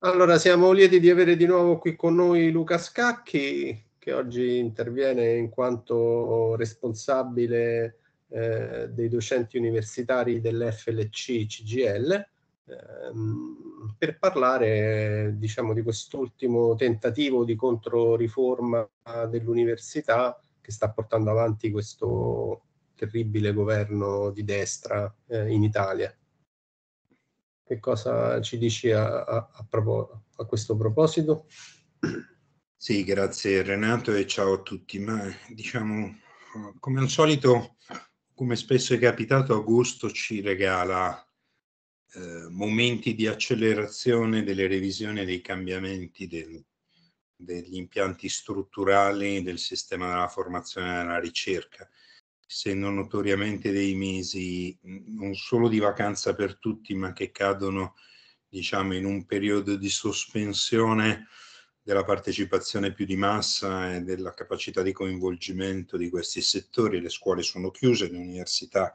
Allora, siamo lieti di avere di nuovo qui con noi Luca Scacchi, che oggi interviene in quanto responsabile eh, dei docenti universitari dell'FLC CGL, ehm, per parlare diciamo, di quest'ultimo tentativo di controriforma dell'università che sta portando avanti questo terribile governo di destra eh, in Italia. Che cosa ci dici a, a, a, a questo proposito? Sì, grazie Renato e ciao a tutti. Ma diciamo, come al solito, come spesso è capitato, Augusto ci regala eh, momenti di accelerazione delle revisioni dei cambiamenti del, degli impianti strutturali del sistema della formazione e della ricerca se non notoriamente dei mesi, non mm, solo di vacanza per tutti, ma che cadono diciamo, in un periodo di sospensione della partecipazione più di massa e della capacità di coinvolgimento di questi settori. Le scuole sono chiuse, le università,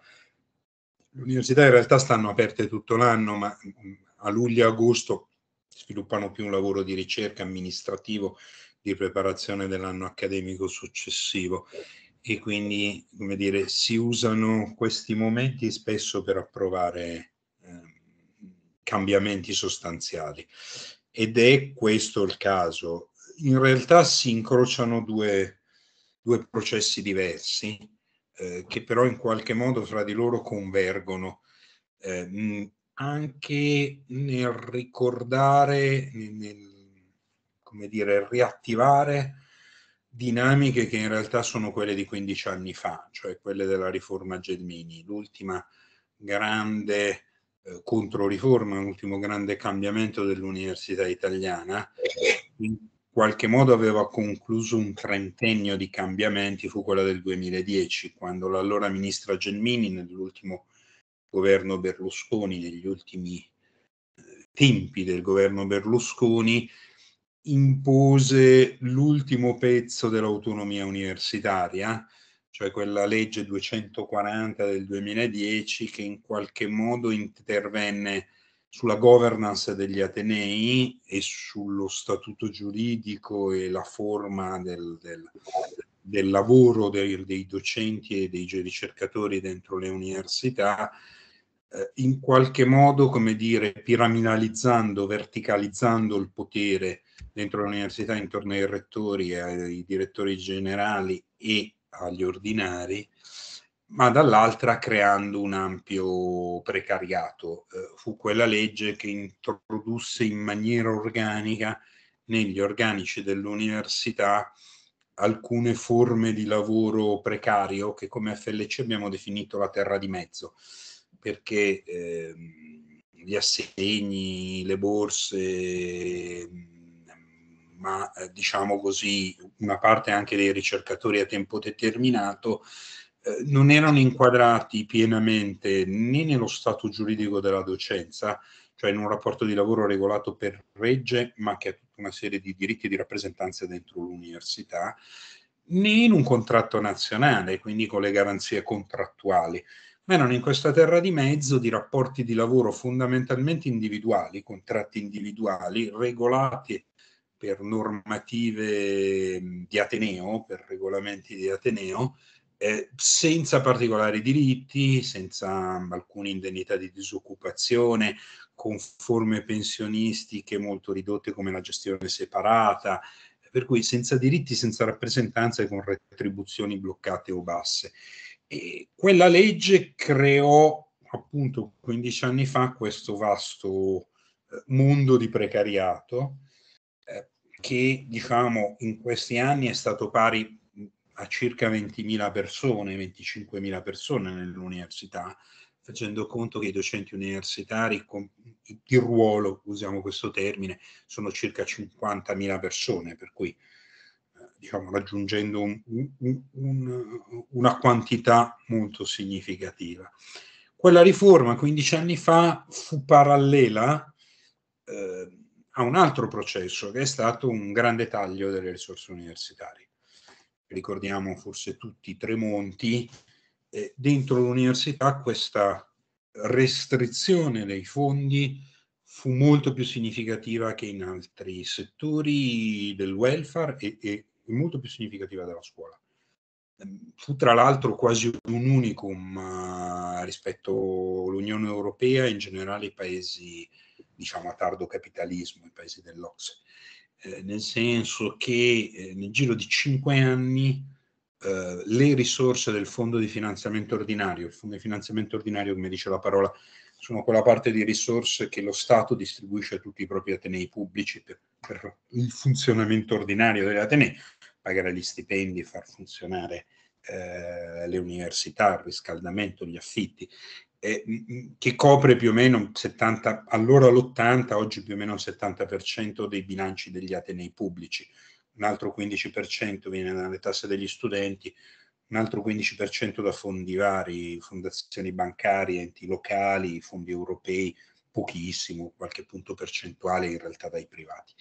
le università in realtà stanno aperte tutto l'anno, ma mm, a luglio e agosto sviluppano più un lavoro di ricerca amministrativo, di preparazione dell'anno accademico successivo e quindi come dire, si usano questi momenti spesso per approvare eh, cambiamenti sostanziali ed è questo il caso. In realtà si incrociano due, due processi diversi eh, che però in qualche modo fra di loro convergono. Eh, anche nel ricordare, nel, come dire, riattivare dinamiche che in realtà sono quelle di 15 anni fa, cioè quelle della riforma Gelmini, l'ultima grande eh, controriforma, l'ultimo grande cambiamento dell'università italiana, in qualche modo aveva concluso un trentennio di cambiamenti, fu quella del 2010, quando l'allora ministra Gelmini nell'ultimo governo Berlusconi, negli ultimi eh, tempi del governo Berlusconi, impose l'ultimo pezzo dell'autonomia universitaria, cioè quella legge 240 del 2010 che in qualche modo intervenne sulla governance degli Atenei e sullo statuto giuridico e la forma del, del, del lavoro dei, dei, docenti e dei ricercatori dentro le università eh, in qualche modo, come dire, piramidalizzando, verticalizzando il potere dentro l'università intorno ai rettori, ai direttori generali e agli ordinari, ma dall'altra creando un ampio precariato. Eh, fu quella legge che introdusse in maniera organica negli organici dell'università alcune forme di lavoro precario che come FLC abbiamo definito la terra di mezzo, perché eh, gli assegni, le borse, mm, ma eh, diciamo così una parte anche dei ricercatori a tempo determinato, eh, non erano inquadrati pienamente né nello stato giuridico della docenza, cioè in un rapporto di lavoro regolato per regge, ma che ha tutta una serie di diritti di rappresentanza dentro l'università, né in un contratto nazionale, quindi con le garanzie contrattuali, ma erano in questa terra di mezzo di rapporti di lavoro fondamentalmente individuali, contratti individuali regolati per normative mm, di Ateneo, per regolamenti di Ateneo, eh, senza particolari diritti, senza mm, alcuna indennità di disoccupazione, con forme pensionistiche molto ridotte come la gestione separata, per cui senza diritti, senza rappresentanza e con retribuzioni bloccate o basse. E quella legge creò appunto 15 anni fa questo vasto eh, mondo di precariato eh, che diciamo in questi anni è stato pari a circa 20.000 persone, 25.000 persone nell'università, facendo conto che i docenti universitari di ruolo, usiamo questo termine, sono circa 50.000 persone, per cui eh, diciamo, raggiungendo un, un, un, una quantità molto significativa. Quella riforma 15 anni fa fu parallela eh, a un altro processo che è stato un grande taglio delle risorse universitarie. Ricordiamo forse tutti Tremonti dentro l'università questa restrizione dei fondi fu molto più significativa che in altri settori del welfare e, e molto più significativa della scuola. Ehm, fu tra l'altro quasi un unicum eh, rispetto all'Unione Europea e in generale i paesi, diciamo, a tardo capitalismo, i paesi dell'Ocse, eh, nel senso che eh, nel giro di cinque anni eh, le risorse del fondo di finanziamento ordinario, il fondo di finanziamento ordinario, come dice la parola, sono quella parte di risorse che lo Stato distribuisce a tutti i propri atenei pubblici per, per il funzionamento ordinario degli atenei, pagare gli stipendi, far funzionare eh, le università, il riscaldamento, gli affitti, eh, che copre più o meno 70, allora l'80, oggi più o meno il 70% dei bilanci degli atenei pubblici un altro 15% viene dalle tasse degli studenti, un altro 15% da fondi vari, fondazioni bancarie, enti locali, fondi europei, pochissimo, qualche punto percentuale in realtà dai privati,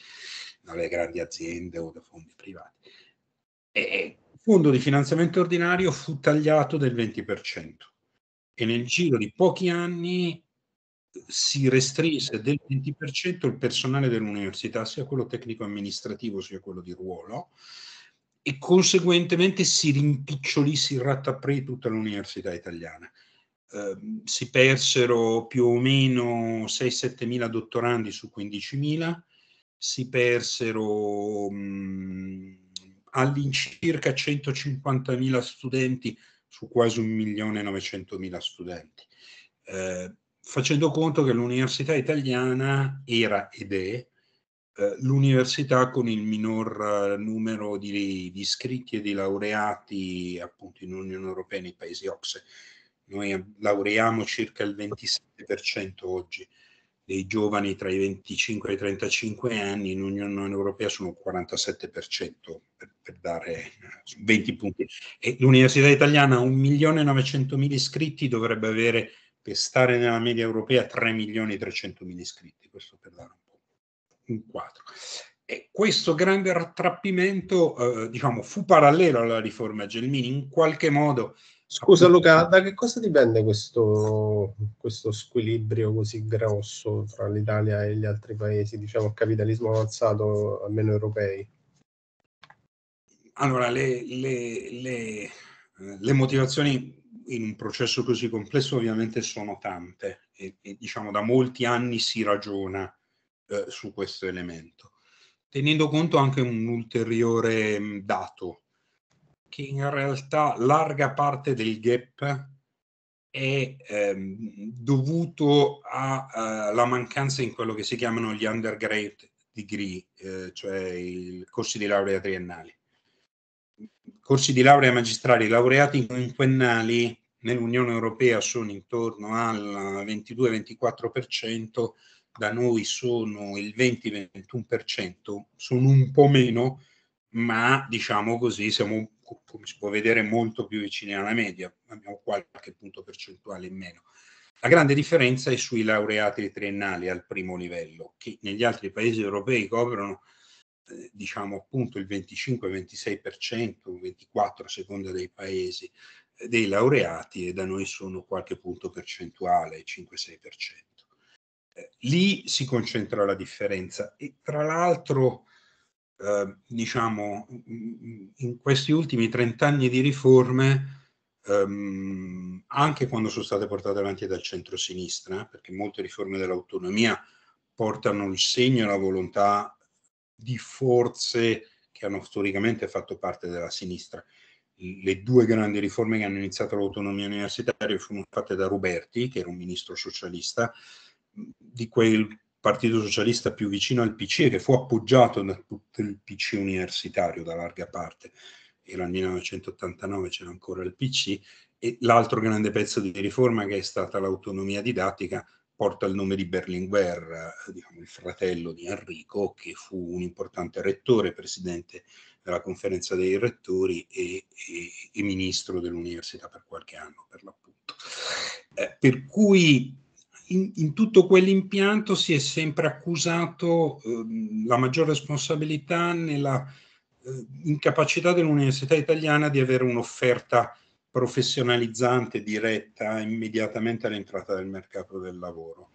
dalle grandi aziende o da fondi privati. E il fondo di finanziamento ordinario fu tagliato del 20% e nel giro di pochi anni si restrinse del 20% il personale dell'università, sia quello tecnico-amministrativo sia quello di ruolo, e conseguentemente si rimpicciolì, si rattaprì tutta l'università italiana. Eh, si persero più o meno 6-7 mila dottorandi su 15 mila, si persero mh, mhmm, all'incirca 150 mila studenti su quasi 1.900.000 studenti. Eh, facendo conto che l'università italiana era ed è eh, l'università con il minor eh, numero di, iscritti e di laureati appunto in Unione Europea e nei paesi OXE. Noi laureiamo circa il 27% oggi dei giovani tra i 25 e i 35 anni, in Unione Europea sono il 47% per, per dare 20 eh, punti. E l'università italiana ha 1.900.000 iscritti, dovrebbe avere per stare nella media europea 3 milioni e 300 mila iscritti, questo per dare un po' un quadro. E questo grande rattrappimento, eh, diciamo, fu parallelo alla riforma Gelmini, in qualche modo... Scusa Luca, da che cosa dipende questo, questo squilibrio così grosso tra l'Italia e gli altri paesi, diciamo, capitalismo avanzato, almeno europei? Allora, le, le, le, eh, le motivazioni in un processo così complesso ovviamente sono tante e, e diciamo da molti anni si ragiona eh, su questo elemento, tenendo conto anche un ulteriore mm, dato che in realtà larga parte del gap è ehm, dovuto alla eh, uh, mancanza in quello che si chiamano gli undergrad degree, eh, cioè i corsi di laurea triennali corsi di laurea magistrali laureati quinquennali nell'Unione Europea sono intorno al 22-24%, da noi sono il 20-21%, sono un po' meno, ma diciamo così siamo, come si può vedere, molto più vicini alla media, abbiamo qualche punto percentuale in meno. La grande differenza è sui laureati triennali al primo livello, che negli altri paesi europei coprono eh, diciamo appunto il 25-26%, 24% a seconda dei paesi, eh, dei laureati e da noi sono qualche punto percentuale, 5-6%. Eh, lì si concentra la differenza e tra l'altro eh, diciamo in questi ultimi 30 anni di riforme ehm, anche quando sono state portate avanti dal centro-sinistra, perché molte riforme dell'autonomia portano il segno e la volontà di forze che hanno storicamente fatto parte della sinistra. Le due grandi riforme che hanno iniziato l'autonomia universitaria furono fatte da Ruberti, che era un ministro socialista, di quel partito socialista più vicino al PC, che fu appoggiato da tutto il PC universitario da larga parte. Era il 1989, c'era ancora il PC, e l'altro grande pezzo di riforma che è stata l'autonomia didattica, porta il nome di Berlinguer, eh, diciamo, il fratello di Enrico, che fu un importante rettore, presidente della conferenza dei rettori e, e, e ministro dell'università per qualche anno, per l'appunto. Eh, per cui in, in, tutto quell'impianto si è sempre accusato eh, la maggior responsabilità nella eh, incapacità dell'università italiana di avere un'offerta professionalizzante diretta immediatamente all'entrata del mercato del lavoro.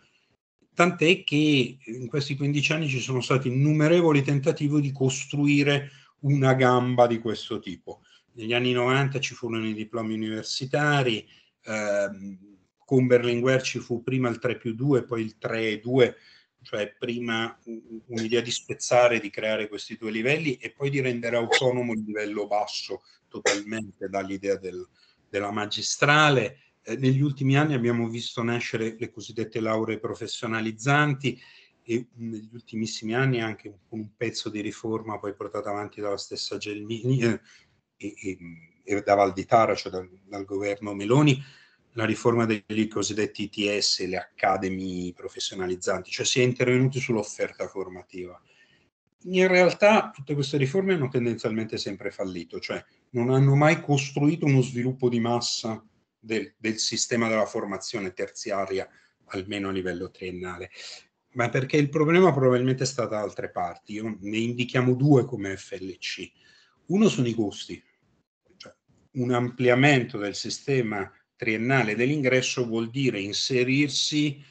Tant'è che in questi 15 anni ci sono stati innumerevoli tentativi di costruire una gamba di questo tipo. Negli anni 90 ci furono i diplomi universitari, eh, con Berlinguer ci fu prima il 3 più 2, poi il 3 e 2, cioè prima un'idea di spezzare, di creare questi due livelli e poi di rendere autonomo il livello basso totalmente dall'idea del, della magistrale. Eh, negli ultimi anni abbiamo visto nascere le cosiddette lauree professionalizzanti e negli ultimissimi anni anche un, un pezzo di riforma poi portata avanti dalla stessa Gelmini eh, e, e, e, da Valditara, cioè dal, dal governo Meloni, la riforma dei cosiddetti ITS, le accademi professionalizzanti, cioè si è intervenuti sull'offerta formativa. In realtà tutte queste riforme hanno tendenzialmente sempre fallito, cioè non hanno mai costruito uno sviluppo di massa del, del sistema della formazione terziaria, almeno a livello triennale ma perché il problema probabilmente è stato da altre parti. Io ne indichiamo due come FLC. Uno sono i costi. Cioè, un ampliamento del sistema triennale dell'ingresso vuol dire inserirsi eh,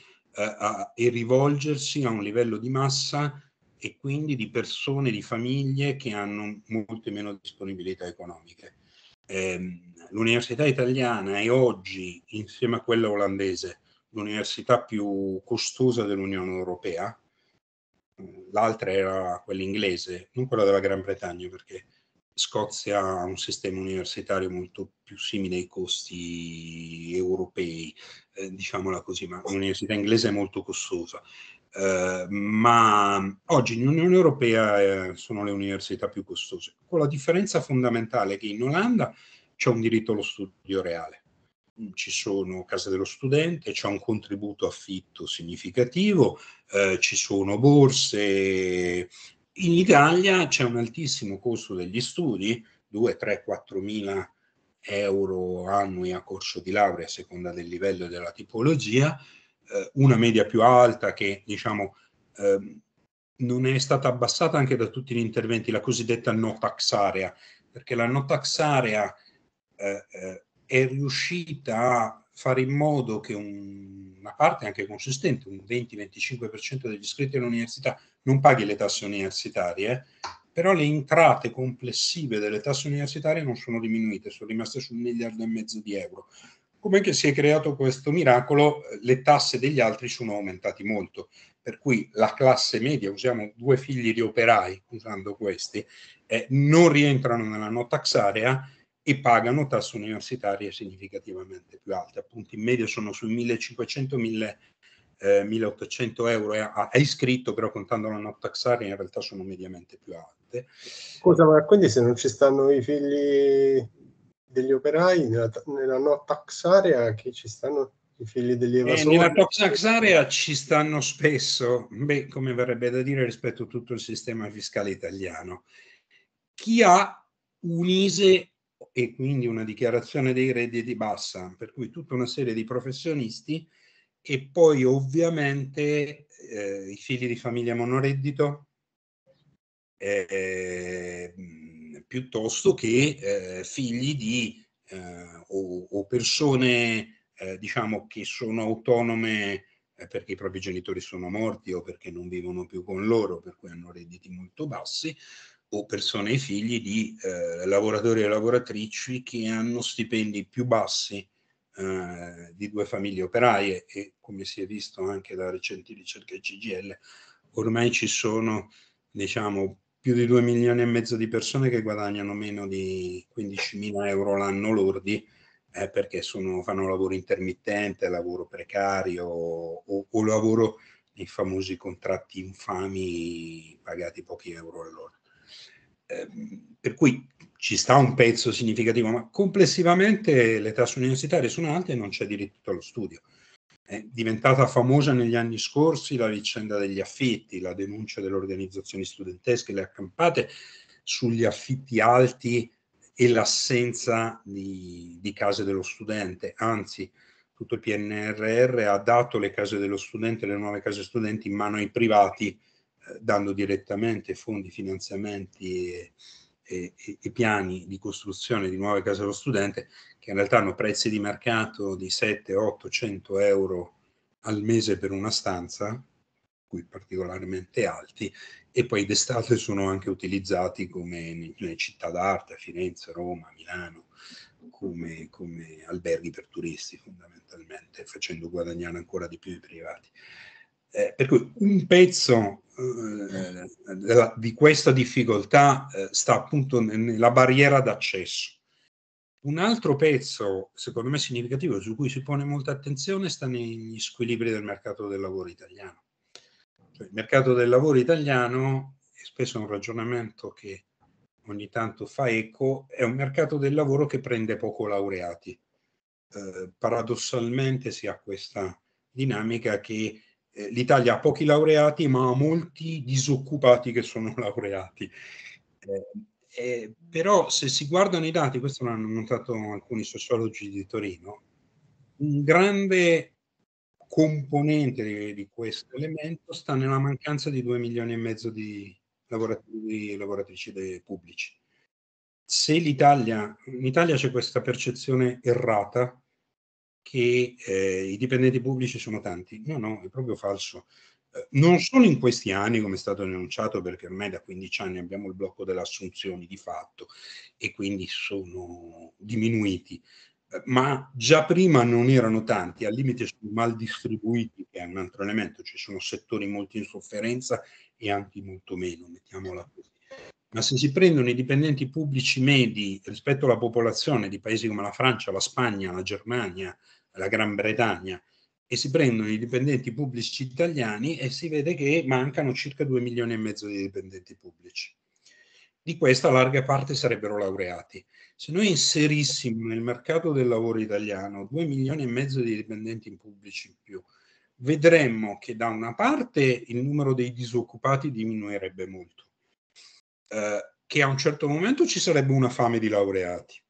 a, e rivolgersi a un livello di massa e quindi di persone, di famiglie che hanno molte meno disponibilità economiche. Eh, l'università italiana è oggi, insieme a quella olandese, l'università più costosa dell'Unione Europea, l'altra era quella inglese, non quella della Gran Bretagna, perché Scozia ha un sistema universitario molto più simile ai costi europei, eh, diciamola così, ma l'università inglese è molto costosa. Eh, ma oggi in Unione Europea eh, sono le università più costose, con la differenza fondamentale che in Olanda c'è un diritto allo studio reale, ci sono case dello studente, c'è un contributo affitto significativo, eh, ci sono borse. In Italia c'è un altissimo costo degli studi, 2, 3, 4 mila euro annui a corso di laurea a seconda del livello e della tipologia, eh, una media più alta che diciamo eh, non è stata abbassata anche da tutti gli interventi, la cosiddetta no tax area, perché la no tax area eh, eh, è riuscita a fare in modo che un, una parte anche consistente, un 20-25% degli iscritti all'università non paghi le tasse universitarie, però le entrate complessive delle tasse universitarie non sono diminuite, sono rimaste su un miliardo e mezzo di euro com'è che si è creato questo miracolo, eh, le tasse degli altri sono aumentate molto, per cui la classe media, usiamo due figli di operai, usando questi, eh, non rientrano nella no tax area e pagano tasse universitarie significativamente più alte, appunto in media sono sui 1500-1800 eh, euro eh, è iscritto, però contando la no tax area in realtà sono mediamente più alte. Scusa, ma quindi se non ci stanno i figli degli operai nella, nella no tax area che ci stanno i figli degli eh, evasori? Eh, nella no tax area ci stanno spesso, beh, come verrebbe da dire rispetto a tutto il sistema fiscale italiano. Chi ha un ISE e quindi una dichiarazione dei redditi bassa, per cui tutta una serie di professionisti e poi ovviamente eh, i figli di famiglia monoreddito, eh, piuttosto che eh, figli di eh, o, o, persone eh, diciamo che sono autonome eh, perché i propri genitori sono morti o perché non vivono più con loro, per cui hanno redditi molto bassi, o persone e figli di eh, lavoratori e lavoratrici che hanno stipendi più bassi di due famiglie operaie e come si è visto anche da recenti ricerche CGL, ormai ci sono diciamo, più di 2 milioni e mezzo di persone che guadagnano meno di 15 mila euro l'anno lordi eh, perché sono, fanno lavoro intermittente, lavoro precario o, o lavoro nei famosi contratti infami pagati pochi euro all'ora. Ehm, per cui ci sta un pezzo significativo, ma complessivamente le tasse universitarie sono alte e non c'è diritto allo studio. È diventata famosa negli anni scorsi la vicenda degli affitti, la denuncia delle organizzazioni studentesche, le accampate sugli affitti alti e l'assenza di, di case dello studente. Anzi, tutto il PNRR ha dato le case dello studente, le nuove case studenti in mano ai privati, eh, dando direttamente fondi, finanziamenti. E, e, e, piani di costruzione di nuove case dello studente che in realtà hanno prezzi di mercato di 700-800 euro al mese per una stanza, cui particolarmente alti, e poi d'estate sono anche utilizzati come nelle città d'arte, Firenze, Roma, Milano, come, come alberghi per turisti fondamentalmente, facendo guadagnare ancora di più i privati. Eh, per cui un pezzo eh, della, di questa difficoltà eh, sta appunto nella barriera d'accesso. Un altro pezzo, secondo me significativo, su cui si pone molta attenzione, sta negli squilibri del mercato del lavoro italiano. Cioè, il mercato del lavoro italiano è spesso un ragionamento che ogni tanto fa eco, è un mercato del lavoro che prende poco laureati. Eh, paradossalmente si ha questa dinamica che eh, l'Italia ha pochi laureati ma ha molti disoccupati che sono laureati. Eh, eh, però se si guardano i dati, questo l'hanno notato alcuni sociologi di Torino, un grande componente di, di questo elemento sta nella mancanza di 2 milioni e mezzo di lavoratori e lavoratrici pubblici. Se l'Italia, in Italia c'è questa percezione errata che eh, i dipendenti pubblici sono tanti. No, no, è proprio falso. Eh, non solo in questi anni, come è stato denunciato, perché ormai da 15 anni abbiamo il blocco delle assunzioni di fatto e quindi sono diminuiti, eh, ma già prima non erano tanti, al limite sono mal distribuiti, che è un altro elemento, ci sono settori molto in sofferenza e anche molto meno, mettiamola così ma se si prendono i dipendenti pubblici medi rispetto alla popolazione di paesi come la Francia, la Spagna, la Germania, la Gran Bretagna, e si prendono i dipendenti pubblici italiani e si vede che mancano circa 2 milioni e mezzo di dipendenti pubblici. Di questa larga parte sarebbero laureati. Se noi inserissimo nel mercato del lavoro italiano 2 milioni e mezzo di dipendenti pubblici in più, vedremmo che da una parte il numero dei disoccupati diminuirebbe molto, eh, che a un certo momento ci sarebbe una fame di laureati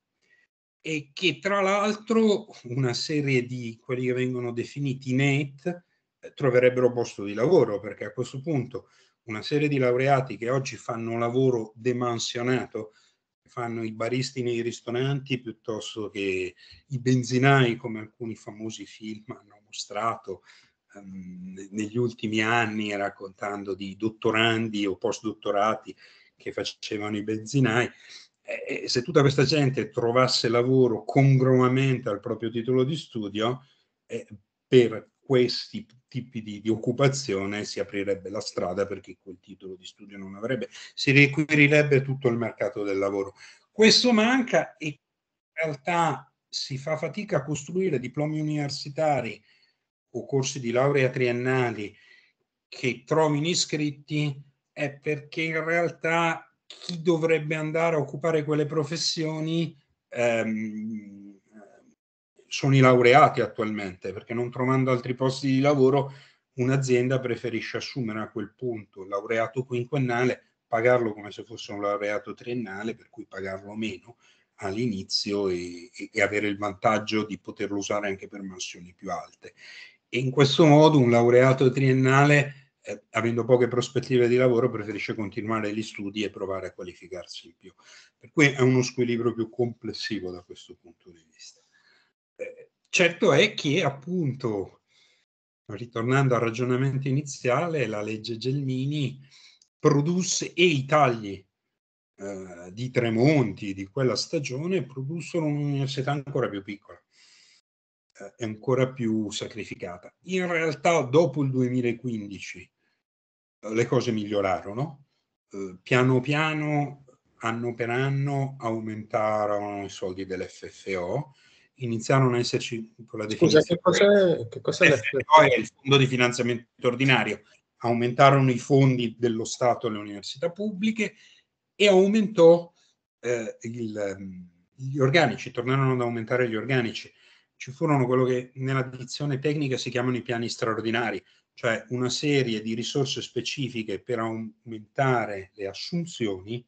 e che tra l'altro una serie di quelli che vengono definiti NET eh, troverebbero posto di lavoro perché a questo punto una serie di laureati che oggi fanno lavoro demansionato, fanno i baristi nei ristoranti piuttosto che i benzinai, come alcuni famosi film hanno mostrato um, negli ultimi anni, raccontando di dottorandi o postdottorati che facevano i benzinai. E se tutta questa gente trovasse lavoro congruamente al proprio titolo di studio, eh, per questi tipi di, di, occupazione si aprirebbe la strada perché quel titolo di studio non avrebbe, si riquirirebbe tutto il mercato del lavoro. Questo manca e in realtà si fa fatica a costruire diplomi universitari o corsi di laurea triennali che trovino iscritti è perché in realtà chi dovrebbe andare a occupare quelle professioni ehm, sono i laureati attualmente, perché non trovando altri posti di lavoro un'azienda preferisce assumere a quel punto il laureato quinquennale, pagarlo come se fosse un laureato triennale, per cui pagarlo meno all'inizio e, e avere il vantaggio di poterlo usare anche per mansioni più alte. E in questo modo un laureato triennale eh, avendo poche prospettive di lavoro, preferisce continuare gli studi e provare a qualificarsi in più. Per cui è uno squilibrio più complessivo da questo punto di vista. Eh, certo è che appunto, ritornando al ragionamento iniziale, la legge Gelmini produsse e i tagli eh, di Tremonti di quella stagione produssero un'università ancora più piccola eh, è ancora più sacrificata. In realtà dopo il 2015 eh, le cose migliorarono, eh, piano piano, anno per anno, aumentarono i soldi dell'FFO, iniziarono a esserci quella definizione. Scusa, che cos'è, che cos'è l'FFO? È il fondo di finanziamento ordinario. Aumentarono i fondi dello Stato alle università pubbliche e aumentò eh, il, ehm, gli organici, tornarono ad aumentare gli organici ci furono quello che nella dizione tecnica si chiamano i piani straordinari, cioè una serie di risorse specifiche per aumentare le assunzioni,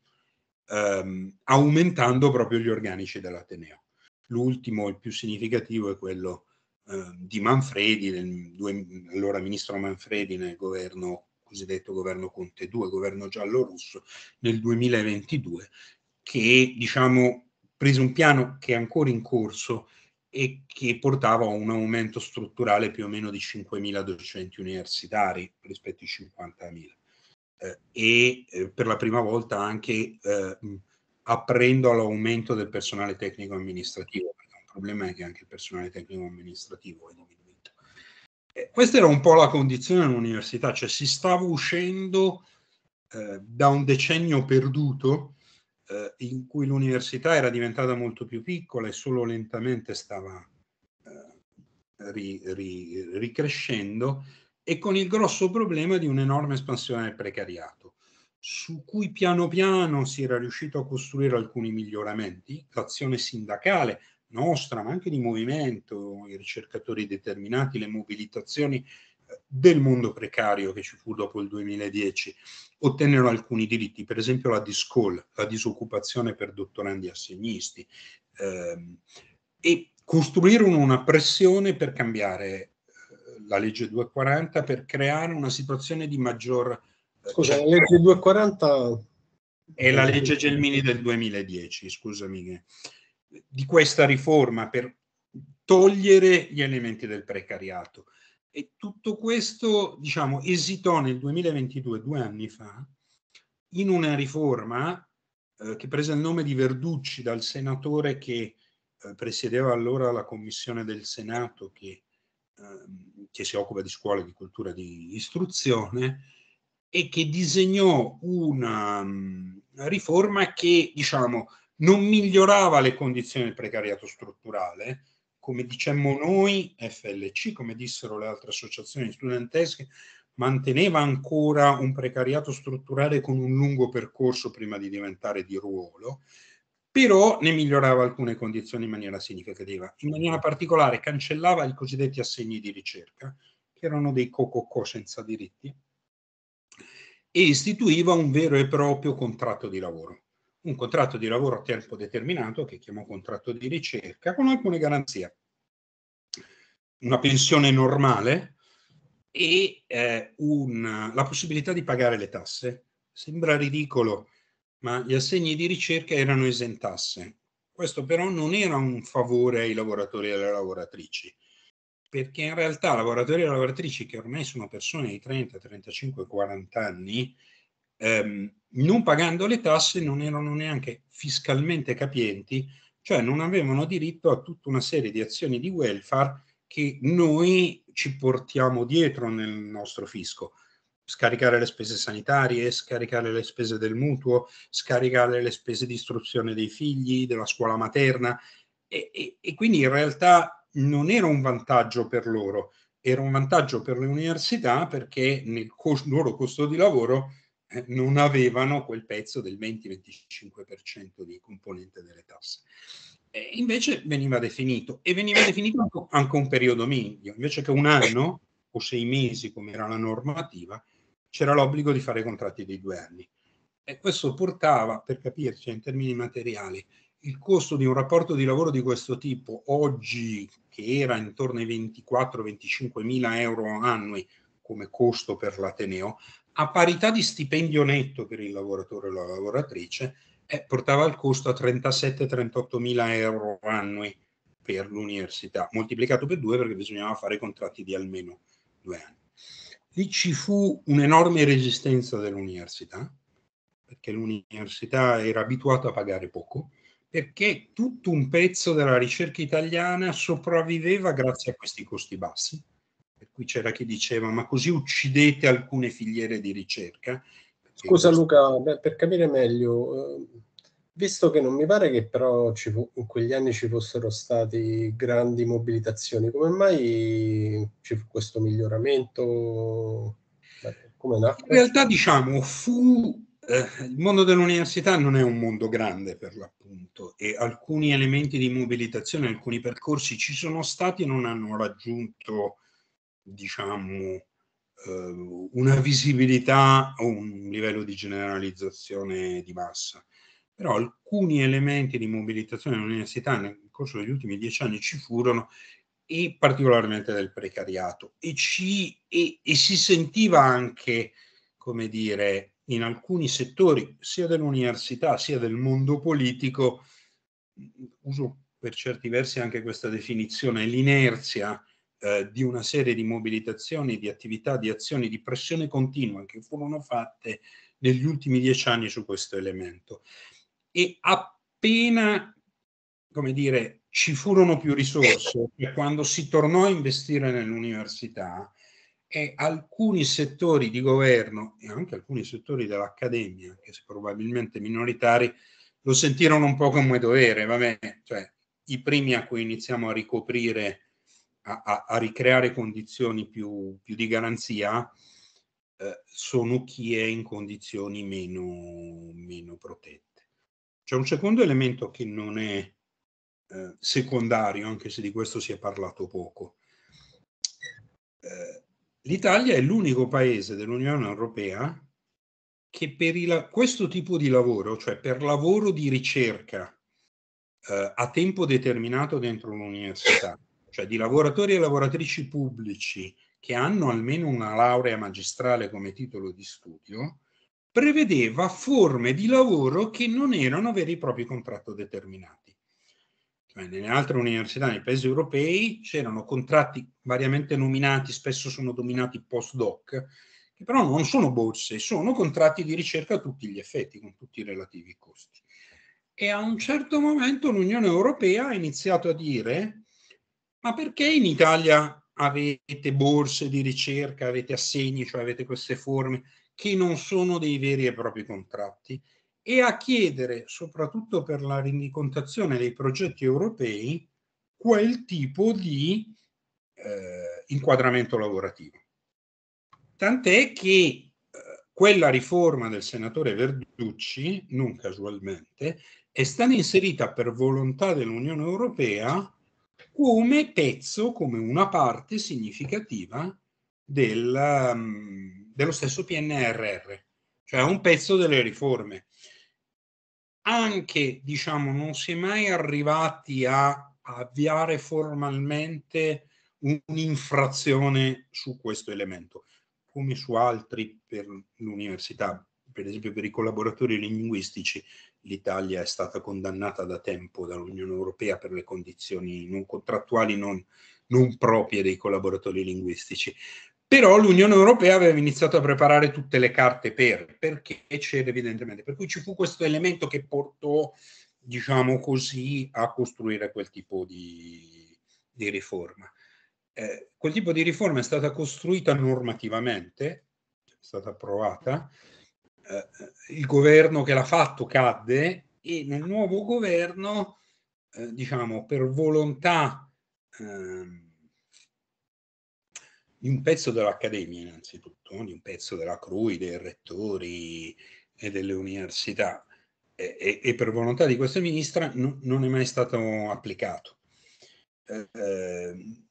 ehm, aumentando proprio gli organici dell'Ateneo. L'ultimo, il più significativo, è quello eh, di Manfredi, del, due, allora ministro Manfredi nel governo cosiddetto governo Conte 2, governo giallo-russo, nel 2022, che diciamo preso un piano che è ancora in corso, e che portava a un aumento strutturale più o meno di 5.000 docenti universitari rispetto ai 50.000. Eh, e eh, per la prima volta anche eh, aprendo all'aumento del personale tecnico amministrativo, perché il problema è che anche il personale tecnico amministrativo è diminuito. Eh, questa era un po' la condizione dell'università, cioè si stava uscendo eh, da un decennio perduto eh, in cui l'università era diventata molto più piccola e solo lentamente stava eh, ri, ri, ricrescendo, e con il grosso problema di un'enorme espansione del precariato, su cui piano piano si era riuscito a costruire alcuni miglioramenti, l'azione sindacale nostra, ma anche di movimento, i ricercatori determinati, le mobilitazioni eh, del mondo precario che ci fu dopo il 2010 ottennero alcuni diritti, per esempio la DISCOL, la disoccupazione per dottorandi assegnisti, ehm, e costruirono una pressione per cambiare eh, la legge 240 per creare una situazione di maggior... Eh, Scusa, cioè la legge 240... È la legge Gelmini del 2010, scusami, di questa riforma per togliere gli elementi del precariato. E tutto questo, diciamo, esitò nel 2022, due anni fa, in una riforma eh, che prese il nome di Verducci dal senatore che eh, presiedeva allora la commissione del Senato che, eh, che si occupa di scuola, di cultura, di istruzione, e che disegnò una, una mm, riforma che, diciamo, non migliorava le condizioni del precariato strutturale, come dicemmo noi, FLC, come dissero le altre associazioni studentesche, manteneva ancora un precariato strutturale con un lungo percorso prima di diventare di ruolo, però ne migliorava alcune condizioni in maniera significativa. In maniera particolare cancellava i cosiddetti assegni di ricerca, che erano dei cococò senza diritti, e istituiva un vero e proprio contratto di lavoro un contratto di lavoro a tempo determinato, che chiamo contratto di ricerca, con alcune garanzie. Una pensione normale e eh, una, la possibilità di pagare le tasse. Sembra ridicolo, ma gli assegni di ricerca erano esentasse. Questo però non era un favore ai lavoratori e alle lavoratrici, perché in realtà lavoratori e lavoratrici che ormai sono persone di 30, 35, 40 anni, ehm, non pagando le tasse non erano neanche fiscalmente capienti, cioè non avevano diritto a tutta una serie di azioni di welfare che noi ci portiamo dietro nel nostro fisco. Scaricare le spese sanitarie, scaricare le spese del mutuo, scaricare le spese di istruzione dei figli, della scuola materna e, e, e quindi in realtà non era un vantaggio per loro, era un vantaggio per le università perché nel co- loro costo di lavoro non avevano quel pezzo del 20-25% di componente delle tasse. E invece veniva definito, e veniva definito anche un periodo medio, invece che un anno o sei mesi, come era la normativa, c'era l'obbligo di fare contratti di due anni. E questo portava, per capirci in termini materiali, il costo di un rapporto di lavoro di questo tipo oggi, che era intorno ai 24-25 mila euro annui come costo per l'Ateneo, a parità di stipendio netto per il lavoratore o la lavoratrice, eh, portava il costo a 37-38 mila euro annui per l'università, moltiplicato per due perché bisognava fare contratti di almeno due anni. Lì ci fu un'enorme resistenza dell'università, perché l'università era abituata a pagare poco, perché tutto un pezzo della ricerca italiana sopravviveva grazie a questi costi bassi qui c'era chi diceva ma così uccidete alcune filiere di ricerca. Scusa questo... Luca, beh, per capire meglio, ehm, visto che non mi pare che però fu, in quegli anni ci fossero state grandi mobilitazioni, come mai ci fu questo miglioramento? Beh, in realtà diciamo fu eh, il mondo dell'università non è un mondo grande per l'appunto e alcuni elementi di mobilitazione, alcuni percorsi ci sono stati e non hanno raggiunto diciamo, eh, una visibilità o un livello di generalizzazione di massa. Però alcuni elementi di mobilitazione dell'università nel corso degli ultimi dieci anni ci furono e particolarmente del precariato e, ci, e, e si sentiva anche, come dire, in alcuni settori sia dell'università sia del mondo politico, uso per certi versi anche questa definizione, l'inerzia eh, di una serie di mobilitazioni, di attività, di azioni di pressione continua che furono fatte negli ultimi dieci anni su questo elemento. E appena, come dire, ci furono più risorse, cioè quando si tornò a investire nell'università, e alcuni settori di governo e anche alcuni settori dell'accademia, anche se probabilmente minoritari, lo sentirono un po' come dovere, vabbè, cioè i primi a cui iniziamo a ricoprire a, a ricreare condizioni più, più di garanzia eh, sono chi è in condizioni meno, meno, protette. C'è un secondo elemento che non è eh, secondario, anche se di questo si è parlato poco. Eh, L'Italia è l'unico paese dell'Unione Europea che per il, questo tipo di lavoro, cioè per lavoro di ricerca eh, a tempo determinato dentro l'università, cioè di lavoratori e lavoratrici pubblici che hanno almeno una laurea magistrale come titolo di studio, prevedeva forme di lavoro che non erano veri e propri contratto determinati. Cioè, nelle altre università nei paesi europei c'erano contratti variamente nominati, spesso sono dominati post-doc, che però non sono borse, sono contratti di ricerca a tutti gli effetti, con tutti i relativi costi. E a un certo momento l'Unione Europea ha iniziato a dire ma perché in Italia avete borse di ricerca, avete assegni, cioè avete queste forme che non sono dei veri e propri contratti? E a chiedere, soprattutto per la rendicontazione dei progetti europei, quel tipo di eh, inquadramento lavorativo. Tant'è che eh, quella riforma del senatore Verducci, non casualmente, è stata inserita per volontà dell'Unione Europea come pezzo, come una parte significativa del, um, dello stesso PNRR, cioè un pezzo delle riforme. Anche, diciamo, non si è mai arrivati a avviare formalmente un'infrazione su questo elemento, come su altri per l'università, per esempio per i collaboratori linguistici l'Italia è stata condannata da tempo dall'Unione Europea per le condizioni non contrattuali non, non proprie dei collaboratori linguistici. Però l'Unione Europea aveva iniziato a preparare tutte le carte per, perché c'era evidentemente. Per cui ci fu questo elemento che portò, diciamo così, a costruire quel tipo di, di riforma. Eh, quel tipo di riforma è stata costruita normativamente, è stata approvata, eh, il governo che l'ha fatto cadde e nel nuovo governo, eh, diciamo, per volontà eh, di un pezzo dell'Accademia innanzitutto, di un pezzo della CRUI, dei rettori e delle università, e, e, per volontà di questa ministra no, non è mai stato applicato. Eh, ehm,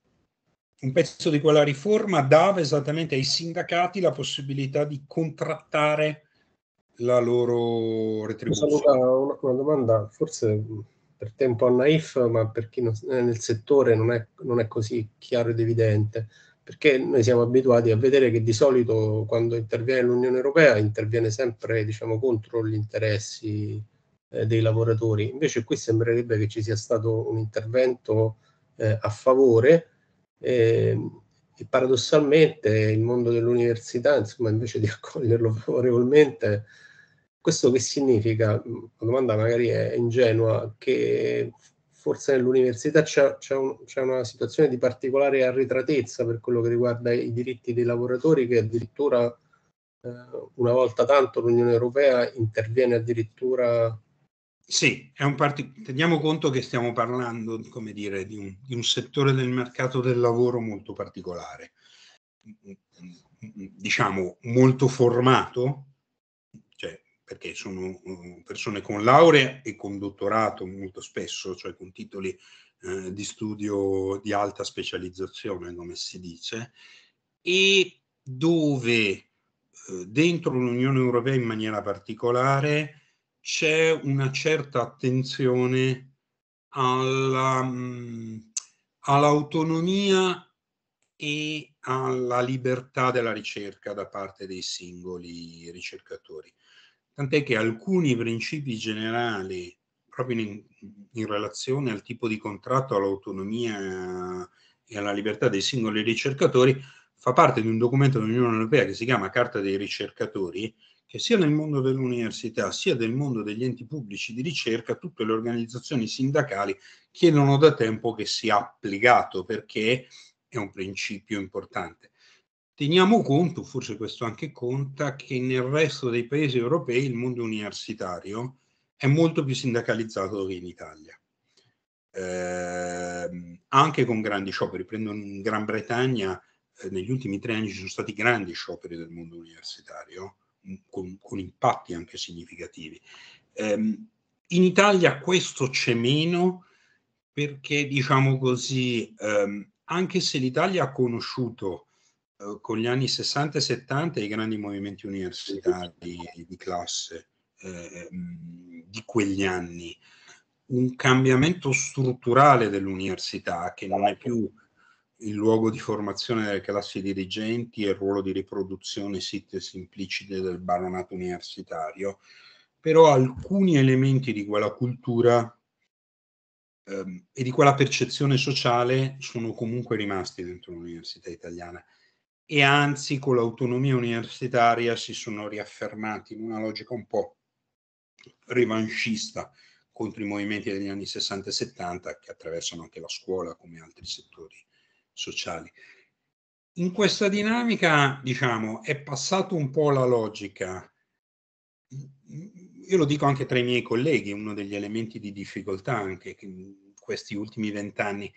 un pezzo di quella riforma dava esattamente ai sindacati la possibilità di contrattare la loro retribuzione. Una, una, domanda, forse per tempo a naif, ma per chi non, eh, nel settore non è, non è così chiaro ed evidente, perché noi siamo abituati a vedere che di solito quando interviene l'Unione Europea interviene sempre diciamo, contro gli interessi eh, dei lavoratori, invece qui sembrerebbe che ci sia stato un intervento eh, a favore. Eh, e paradossalmente il mondo dell'università, insomma, invece di accoglierlo favorevolmente, questo che significa? La domanda magari è ingenua, che forse nell'università c'è, c'è, un, c'è una situazione di particolare arretratezza per quello che riguarda i diritti dei lavoratori che addirittura eh, una volta tanto l'Unione Europea interviene addirittura sì, partic- teniamo conto che stiamo parlando dire, di, un, di, un, settore del mercato del lavoro molto particolare, diciamo molto formato, cioè, perché sono eh, persone con laurea e con dottorato molto spesso, cioè con titoli eh, di studio di alta specializzazione, come si dice, e dove eh, dentro l'Unione Europea in maniera particolare c'è una certa attenzione alla, mm, all'autonomia e alla libertà della ricerca da parte dei singoli ricercatori. Tant'è che alcuni principi generali, proprio in, in relazione al tipo di contratto, all'autonomia e alla libertà dei singoli ricercatori, fa parte di un documento dell'Unione Europea che si chiama Carta dei ricercatori, che sia nel mondo dell'università sia nel mondo degli enti pubblici di ricerca tutte le organizzazioni sindacali chiedono da tempo che sia applicato perché è un principio importante. Teniamo conto, forse questo anche conta, che nel resto dei paesi europei il mondo universitario è molto più sindacalizzato che in Italia. Eh, anche con grandi scioperi. Prendo in Gran Bretagna, eh, negli ultimi tre anni ci sono stati grandi scioperi del mondo universitario, con, con impatti anche significativi. Um, in Italia questo c'è meno perché, diciamo così, um, anche se l'Italia ha conosciuto uh, con gli anni 60 e 70 i grandi movimenti universitari di classe eh, di quegli anni, un cambiamento strutturale dell'università che non è più il luogo di formazione delle classi dirigenti e il ruolo di riproduzione sintesi implicite del baronato universitario, però alcuni elementi di quella cultura ehm, e di quella percezione sociale sono comunque rimasti dentro l'università italiana e anzi con l'autonomia universitaria si sono riaffermati in una logica un po' revanchista contro i movimenti degli anni 60 e 70 che attraversano anche la scuola come altri settori sociali. In questa dinamica, diciamo, è passato un po' la logica. Io lo dico anche tra i miei colleghi, uno degli elementi di difficoltà anche in questi ultimi vent'anni,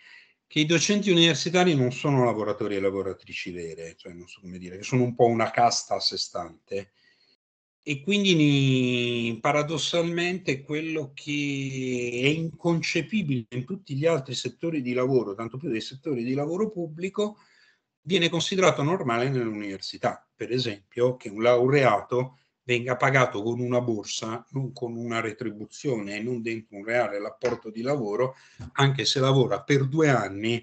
che i docenti universitari non sono lavoratori e lavoratrici vere, cioè non so come dire, che sono un po' una casta a sé stante, e quindi paradossalmente quello che è inconcepibile in tutti gli altri settori di lavoro, tanto più dei settori di lavoro pubblico, viene considerato normale nell'università. Per esempio che un laureato venga pagato con una borsa, non con una retribuzione e non dentro un reale rapporto di lavoro, anche se lavora per due anni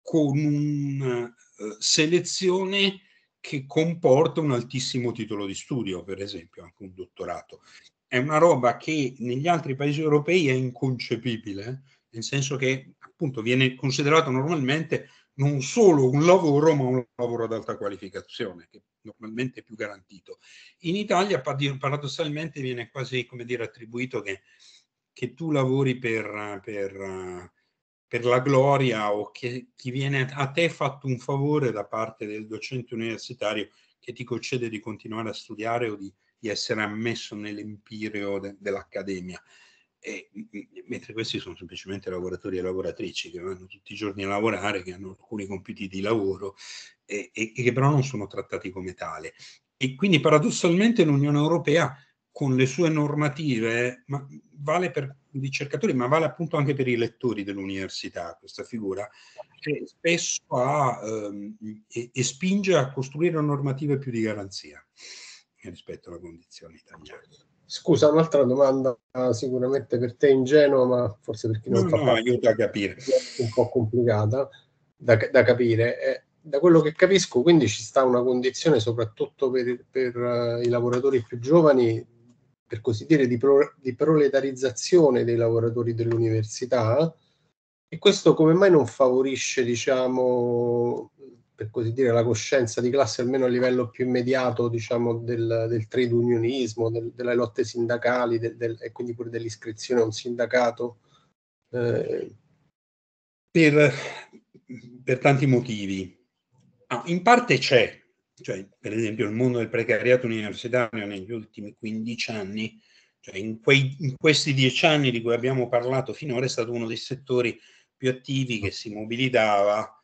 con una uh, eh, selezione che comporta un altissimo titolo di studio, per esempio anche un dottorato. È una roba che negli altri paesi europei è inconcepibile, nel senso che appunto viene considerato normalmente non solo un lavoro, ma un lavoro ad alta qualificazione, che normalmente è più garantito. In Italia paradossalmente viene quasi come dire attribuito che, che tu lavori per, per per la gloria o che ti viene a te fatto un favore da parte del docente universitario che ti concede di continuare a studiare o di, di essere ammesso nell'empireo de, dell'accademia. E, mentre questi sono semplicemente lavoratori e lavoratrici che vanno tutti i giorni a lavorare, che hanno alcuni compiti di lavoro e, e, e che però non sono trattati come tale. E quindi paradossalmente l'Unione Europea con le sue normative, ma vale per ricercatori, ma vale appunto anche per i lettori dell'università, questa figura, che spesso ha, ehm, e, e, spinge a costruire normative più di garanzia rispetto alla condizione italiana. Scusa, un'altra domanda eh, sicuramente per te ingenua, ma forse per chi non no, fa no, parte, aiuta a capire. Un po' complicata da, da capire. Eh, da quello che capisco, quindi ci sta una condizione soprattutto per, per uh, i lavoratori più giovani per così dire, di, pro, di proletarizzazione dei lavoratori dell'università e questo come mai non favorisce, diciamo, per così dire, la coscienza di classe almeno a livello più immediato, diciamo, del, del trade unionismo, del, delle lotte sindacali del, e quindi pure dell'iscrizione a un sindacato? Eh, per, per tanti motivi. Ah, in parte c'è, cioè, per esempio il mondo del precariato universitario negli ultimi 15 anni, cioè in, quei, in questi 10 anni di cui abbiamo parlato finora è stato uno dei settori più attivi che si mobilitava,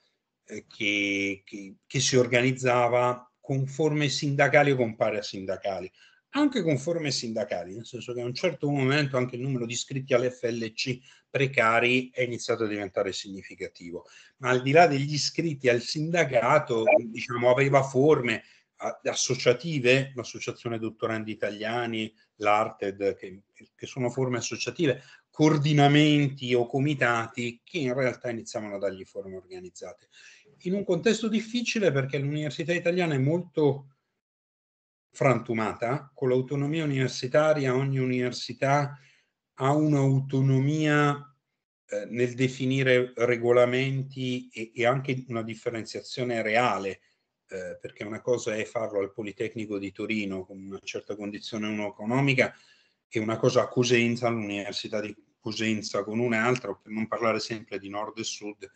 eh, che, che, che si organizzava con forme sindacali o con parasindacali, anche con forme sindacali, nel senso che a un certo momento anche il numero di iscritti all'FLC precari è iniziato a diventare significativo, ma al di là degli iscritti al sindacato, diciamo, aveva forme associative, l'Associazione Dottorandi Italiani, l'ARTED, che, che sono forme associative, coordinamenti o comitati che in realtà iniziavano a dargli forme organizzate. In un contesto difficile perché l'università italiana è molto frantumata, con l'autonomia universitaria ogni università ha un'autonomia eh, nel definire regolamenti e, e, anche una differenziazione reale, eh, perché una cosa è farlo al Politecnico di Torino con una certa condizione economica e una cosa a Cosenza all'Università di Cosenza con un'altra, per non parlare sempre di nord e sud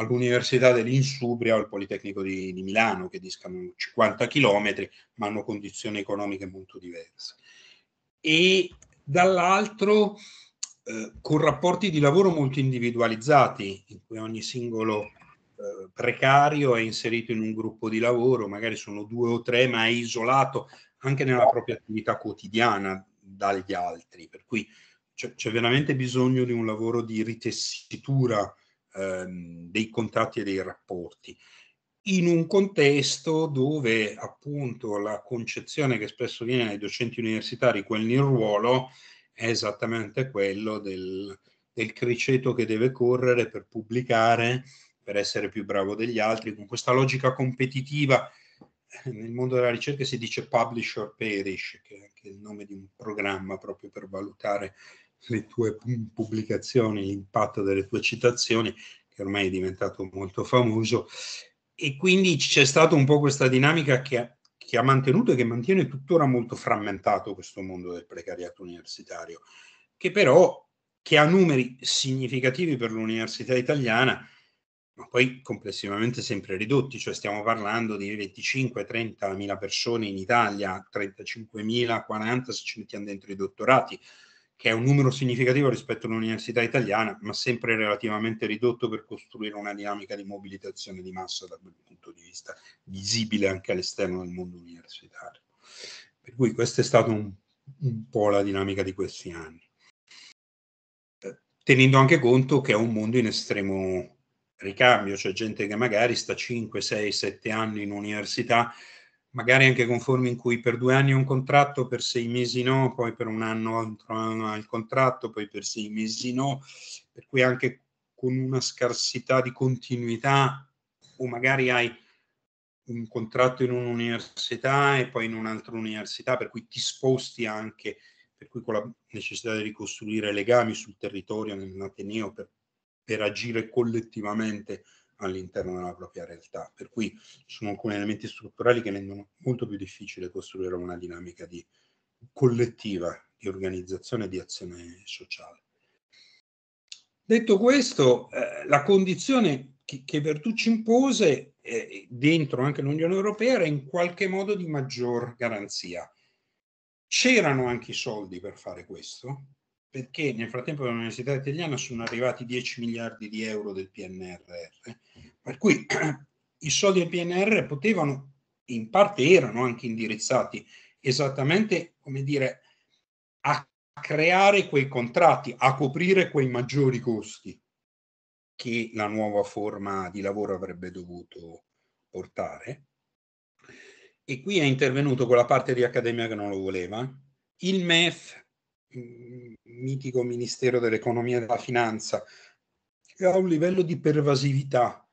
all'Università dell'Insubria o al Politecnico di, di Milano, che discano 50 km, ma hanno condizioni economiche molto diverse. E dall'altro eh, con rapporti di lavoro molto individualizzati, in cui ogni singolo eh, precario è inserito in un gruppo di lavoro, magari sono due o tre, ma è isolato anche nella propria attività quotidiana dagli altri, per cui c'è, c'è veramente bisogno di un lavoro di ritessitura ehm, dei contatti e dei rapporti in un contesto dove appunto la concezione che spesso viene dai docenti universitari, quelli in ruolo, è esattamente quello del, del criceto che deve correre per pubblicare, per essere più bravo degli altri, con questa logica competitiva. Nel mondo della ricerca si dice publish or perish, che è anche il nome di un programma proprio per valutare le tue pubblicazioni, l'impatto delle tue citazioni, che ormai è diventato molto famoso. E quindi c'è stata un po' questa dinamica che ha, che ha mantenuto e che mantiene tuttora molto frammentato questo mondo del precariato universitario, che però che ha numeri significativi per l'università italiana, ma poi complessivamente sempre ridotti, cioè stiamo parlando di 25-30 mila persone in Italia, 35 mila, 40 se ci mettiamo dentro i dottorati, che è un numero significativo rispetto all'università italiana, ma sempre relativamente ridotto per costruire una dinamica di mobilitazione di massa da quel punto di vista visibile anche all'esterno del mondo universitario. Per cui questa è stata un, un po' la dinamica di questi anni. Tenendo anche conto che è un mondo in estremo ricambio, c'è cioè gente che magari sta 5, 6, 7 anni in università, magari anche con forme in cui per due anni un contratto, per sei mesi no, poi per un anno eh, il contratto, poi per sei mesi no, per cui anche con una scarsità di continuità o magari hai un contratto in un'università e poi in un'altra università, per cui ti sposti anche, per cui con la necessità di ricostruire legami sul territorio, nell'Ateneo, per, per agire collettivamente all'interno della propria realtà, per cui ci sono alcuni elementi strutturali che rendono molto più difficile costruire una dinamica di collettiva, di organizzazione e di azione sociale. Detto questo, eh, la condizione che, che Vertucci impose eh, dentro anche l'Unione Europea era in qualche modo di maggior garanzia. C'erano anche i soldi per fare questo, perché nel frattempo dall'Università Italiana sono arrivati 10 miliardi di euro del PNRR, per cui i soldi del PNR potevano, in parte erano anche indirizzati esattamente, come dire, a creare quei contratti, a coprire quei maggiori costi che la nuova forma di lavoro avrebbe dovuto portare. E qui è intervenuto quella parte di accademia che non lo voleva. Il MEF mitico Ministero dell'Economia e della Finanza, che ha un livello di pervasività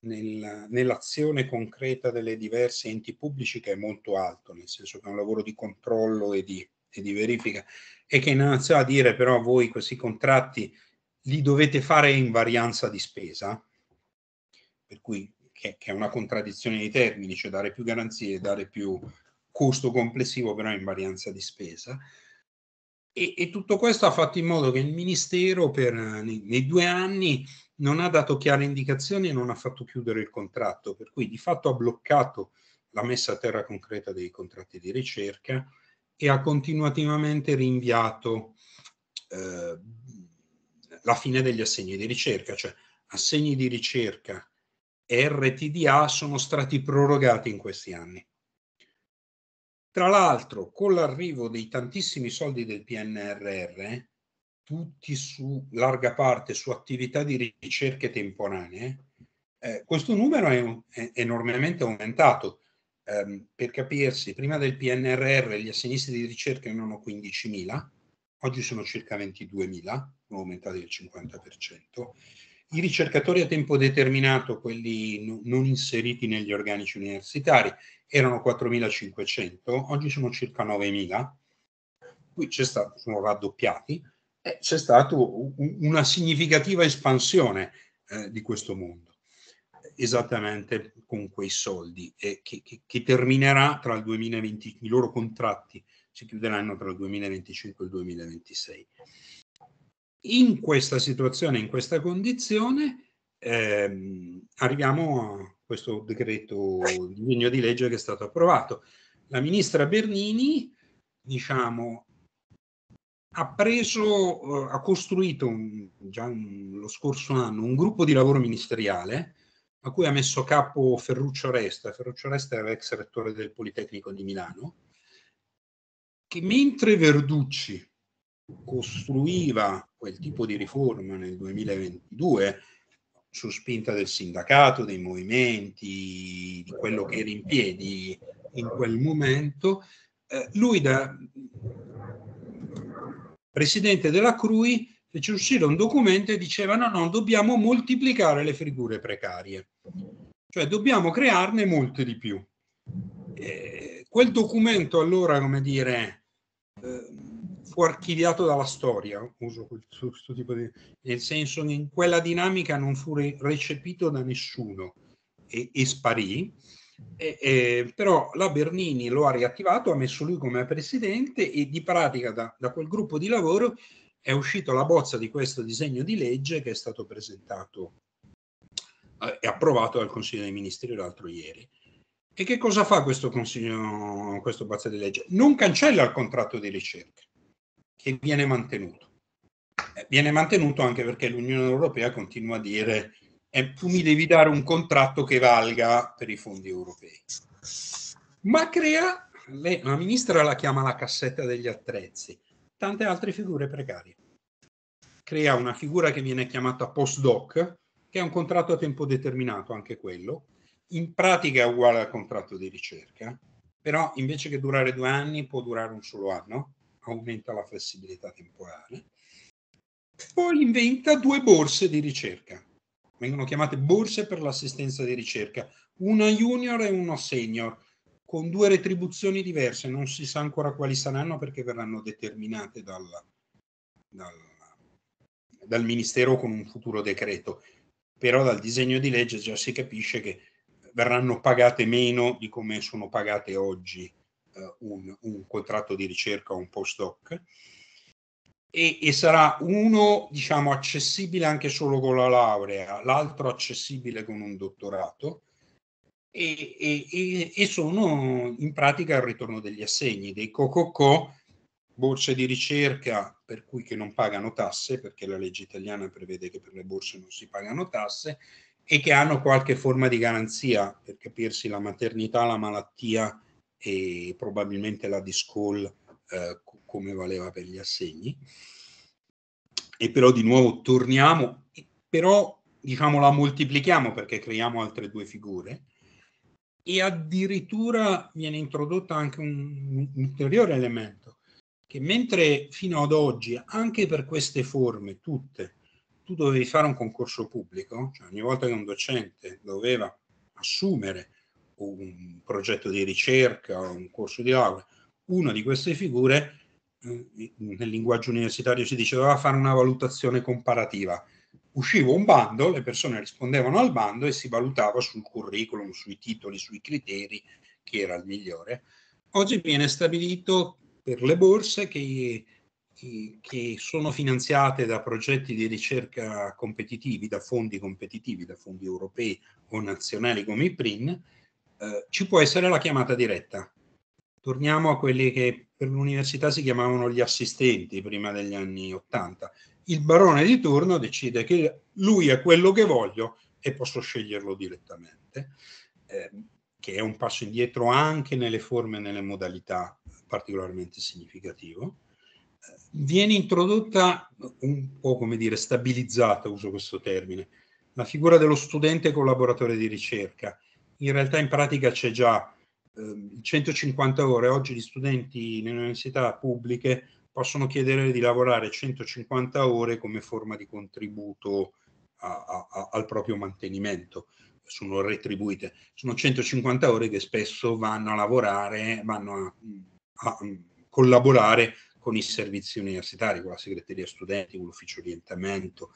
nel, nell'azione concreta delle diverse enti pubblici che è molto alto, nel senso che è un lavoro di controllo e di, e di verifica, e che innanzi a dire però voi questi contratti li dovete fare in varianza di spesa, per cui che, che è una contraddizione dei termini, cioè dare più garanzie, dare più costo complessivo però in varianza di spesa, e, e, tutto questo ha fatto in modo che il Ministero per, nei, nei, due anni non ha dato chiare indicazioni e non ha fatto chiudere il contratto, per cui di fatto ha bloccato la messa a terra concreta dei contratti di ricerca e ha continuativamente rinviato eh, la fine degli assegni di ricerca, cioè assegni di ricerca e RTDA sono stati prorogati in questi anni. Tra l'altro, con l'arrivo dei tantissimi soldi del PNRR, tutti su larga parte su attività di ricerche temporanee, eh, questo numero è, un, è enormemente aumentato. Eh, per capirsi, prima del PNRR gli assegnisti di ricerca erano 15.000, oggi sono circa 22.000, sono aumentati del 50%. I ricercatori a tempo determinato, quelli no, non inseriti negli organici universitari, erano 4.500, oggi sono circa 9.000, qui c'è stato, sono raddoppiati, e c'è stata una significativa espansione eh, di questo mondo, esattamente con quei soldi, eh, che, che, che, terminerà tra il 2020, i loro contratti si chiuderanno tra il 2025 e il 2026. In questa situazione, in questa condizione, ehm, arriviamo a questo decreto, disegno di legge che è stato approvato. La ministra Bernini, diciamo, ha preso, eh, ha costruito un, già un, lo scorso anno un gruppo di lavoro ministeriale a cui ha messo capo Ferruccio Resta. Ferruccio Resta era ex rettore del Politecnico di Milano, che mentre Verducci costruiva quel tipo di riforma nel 2022 su spinta del sindacato, dei movimenti, di quello che era in piedi in quel momento, eh, lui da presidente della CRUI fece uscire un documento e diceva no, no, dobbiamo moltiplicare le figure precarie, cioè dobbiamo crearne molte di più. Eh, quel documento allora, come dire, eh, fu archiviato dalla storia, uso questo, questo tipo di... nel senso che in quella dinamica non fu re, recepito da nessuno e, e sparì, e, e, però la Bernini lo ha riattivato, ha messo lui come presidente e di pratica da, da quel gruppo di lavoro è uscita la bozza di questo disegno di legge che è stato presentato eh, e approvato dal Consiglio dei Ministri l'altro ieri. E che cosa fa questo, consiglio, questo bozza di legge? Non cancella il contratto di ricerca, che viene mantenuto. Eh, viene mantenuto anche perché l'Unione Europea continua a dire eh, tu mi devi dare un contratto che valga per i fondi europei. Ma crea, lei, la ministra la chiama la cassetta degli attrezzi, tante altre figure precarie. Crea una figura che viene chiamata postdoc, che è un contratto a tempo determinato, anche quello, in pratica è uguale al contratto di ricerca, però invece che durare due anni può durare un solo anno aumenta la flessibilità temporale. Poi inventa due borse di ricerca, vengono chiamate borse per l'assistenza di ricerca, una junior e una senior, con due retribuzioni diverse, non si sa ancora quali saranno perché verranno determinate dal, dal, dal Ministero con un futuro decreto, però dal disegno di legge già si capisce che verranno pagate meno di come sono pagate oggi eh, un, un, contratto di ricerca o un postdoc e, e, sarà uno diciamo accessibile anche solo con la laurea, l'altro accessibile con un dottorato e, e, e sono in pratica il ritorno degli assegni, dei cococò, borse di ricerca per cui che non pagano tasse, perché la legge italiana prevede che per le borse non si pagano tasse, e che hanno qualche forma di garanzia per capirsi la maternità, la malattia e probabilmente la d eh, come valeva per gli assegni. E però di nuovo torniamo, però diciamo la moltiplichiamo perché creiamo altre due figure e addirittura viene introdotto anche un, un ulteriore elemento che mentre fino ad oggi anche per queste forme tutte tu dovevi fare un concorso pubblico, cioè ogni volta che un docente doveva assumere un progetto di ricerca, un corso di laurea, una di queste figure, eh, nel linguaggio universitario si diceva fare una valutazione comparativa. Usciva un bando, le persone rispondevano al bando e si valutava sul curriculum, sui titoli, sui criteri, chi era il migliore. Oggi viene stabilito per le borse che, che sono finanziate da progetti di ricerca competitivi, da fondi competitivi, da fondi europei o nazionali come i PRIN, eh, ci può essere la chiamata diretta. Torniamo a quelli che per l'università si chiamavano gli assistenti prima degli anni Ottanta. Il barone di turno decide che lui è quello che voglio e posso sceglierlo direttamente, eh, che è un passo indietro anche nelle forme e nelle modalità particolarmente significativo eh, viene introdotta un po' come dire stabilizzata, uso questo termine, la figura dello studente collaboratore di ricerca, in realtà in pratica c'è già. Eh, 150 ore, oggi gli studenti nelle università pubbliche possono chiedere di lavorare 150 ore come forma di contributo a, a, a, al proprio mantenimento sono retribuite, sono 150 ore che spesso vanno a lavorare, vanno a, a, collaborare con i servizi universitari, con la segreteria studenti, con l'ufficio orientamento,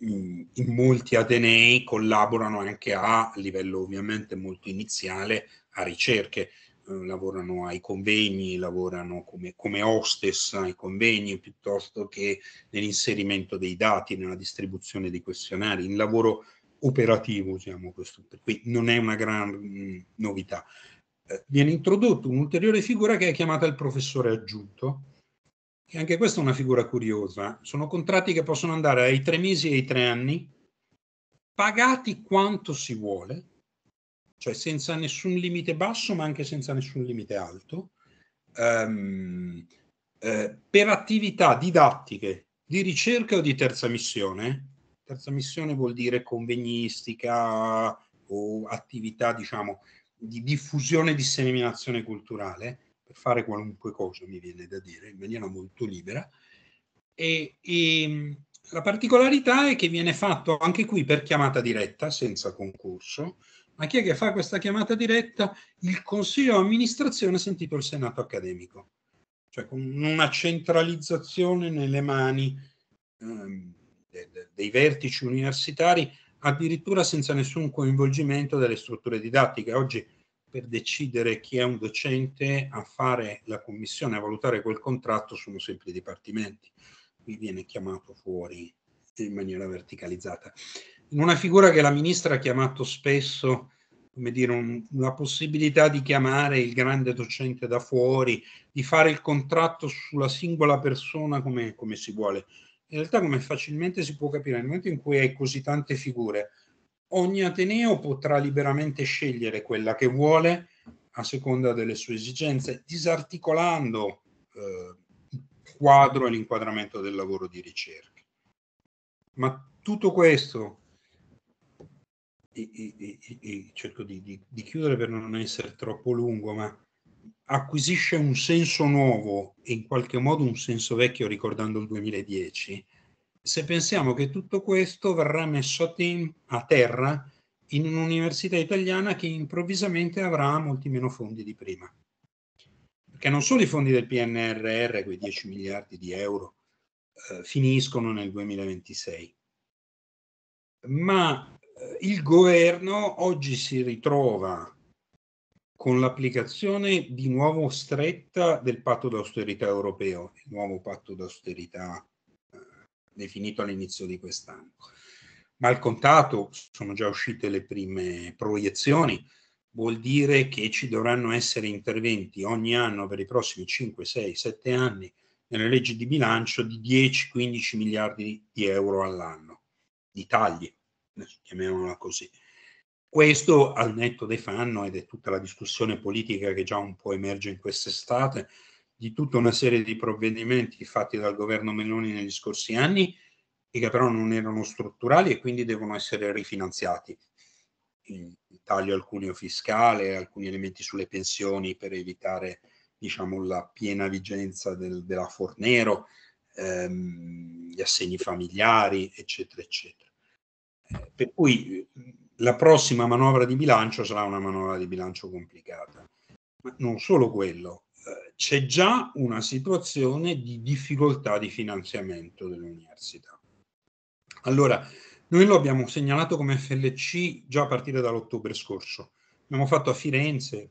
in, molti atenei collaborano anche a, a livello ovviamente molto iniziale a ricerche, eh, lavorano ai convegni, lavorano come, come hostess ai convegni piuttosto che nell'inserimento dei dati, nella distribuzione dei questionari, in lavoro operativo usiamo questo, per cui non è una gran mh, mm, novità. Eh, viene introdotto un'ulteriore figura che è chiamata il professore aggiunto, e anche questa è una figura curiosa. Sono contratti che possono andare ai tre mesi e ai tre anni, pagati quanto si vuole, cioè senza nessun limite basso, ma anche senza nessun limite alto, ehm, eh, per attività didattiche, di ricerca o di terza missione. Terza missione vuol dire convegnistica o attività, diciamo, di diffusione e disseminazione culturale per fare qualunque cosa, mi viene da dire, in maniera molto libera. E, e ehm, la particolarità è che viene fatto anche qui per chiamata diretta, senza concorso, ma chi è che fa questa chiamata diretta? Il consiglio di amministrazione sentito il senato accademico, cioè con una centralizzazione nelle mani ehm, dei vertici universitari, addirittura senza nessun coinvolgimento delle strutture didattiche. Oggi per decidere chi è un docente a fare la commissione, a valutare quel contratto, sono sempre i dipartimenti. Qui viene chiamato fuori in maniera verticalizzata. In una figura che la ministra ha chiamato spesso, come dire, un, una possibilità di chiamare il grande docente da fuori, di fare il contratto sulla singola persona come, come si vuole. In realtà, come facilmente si può capire, nel momento in cui hai così tante figure, ogni Ateneo potrà liberamente scegliere quella che vuole a seconda delle sue esigenze, disarticolando eh, il quadro e l'inquadramento del lavoro di ricerca. Ma tutto questo, e, e, e, cerco di, di, di chiudere per non essere troppo lungo, ma acquisisce un senso nuovo e in qualche modo un senso vecchio ricordando il 2010 se pensiamo che tutto questo verrà messo a, terra in un'università italiana che improvvisamente avrà molti meno fondi di prima. Perché non solo i fondi del PNRR, quei 10 miliardi di euro, eh, finiscono nel 2026, ma eh, il governo oggi si ritrova con l'applicazione di nuovo stretta del patto d'austerità europeo, il nuovo patto d'austerità europeo definito all'inizio di quest'anno. Mal contato, sono già uscite le prime proiezioni, vuol dire che ci dovranno essere interventi ogni anno per i prossimi 5, 6, 7 anni nelle leggi di bilancio di 10-15 miliardi di euro all'anno, di tagli, chiamiamola così. Questo al netto dei fanno ed è tutta la discussione politica che già un po' emerge in quest'estate, di tutta una serie di provvedimenti fatti dal governo Meloni negli scorsi anni e che però non erano strutturali e quindi devono essere rifinanziati. Il taglio al cuneo fiscale, alcuni elementi sulle pensioni per evitare diciamo, la piena vigenza del, della Fornero, ehm, gli assegni familiari, eccetera, eccetera. Eh, per cui eh, la prossima manovra di bilancio sarà una manovra di bilancio complicata. Ma non solo quello, c'è già una situazione di difficoltà di finanziamento dell'università. Allora, noi lo abbiamo segnalato come FLC già a partire dall'ottobre scorso. Abbiamo fatto a Firenze,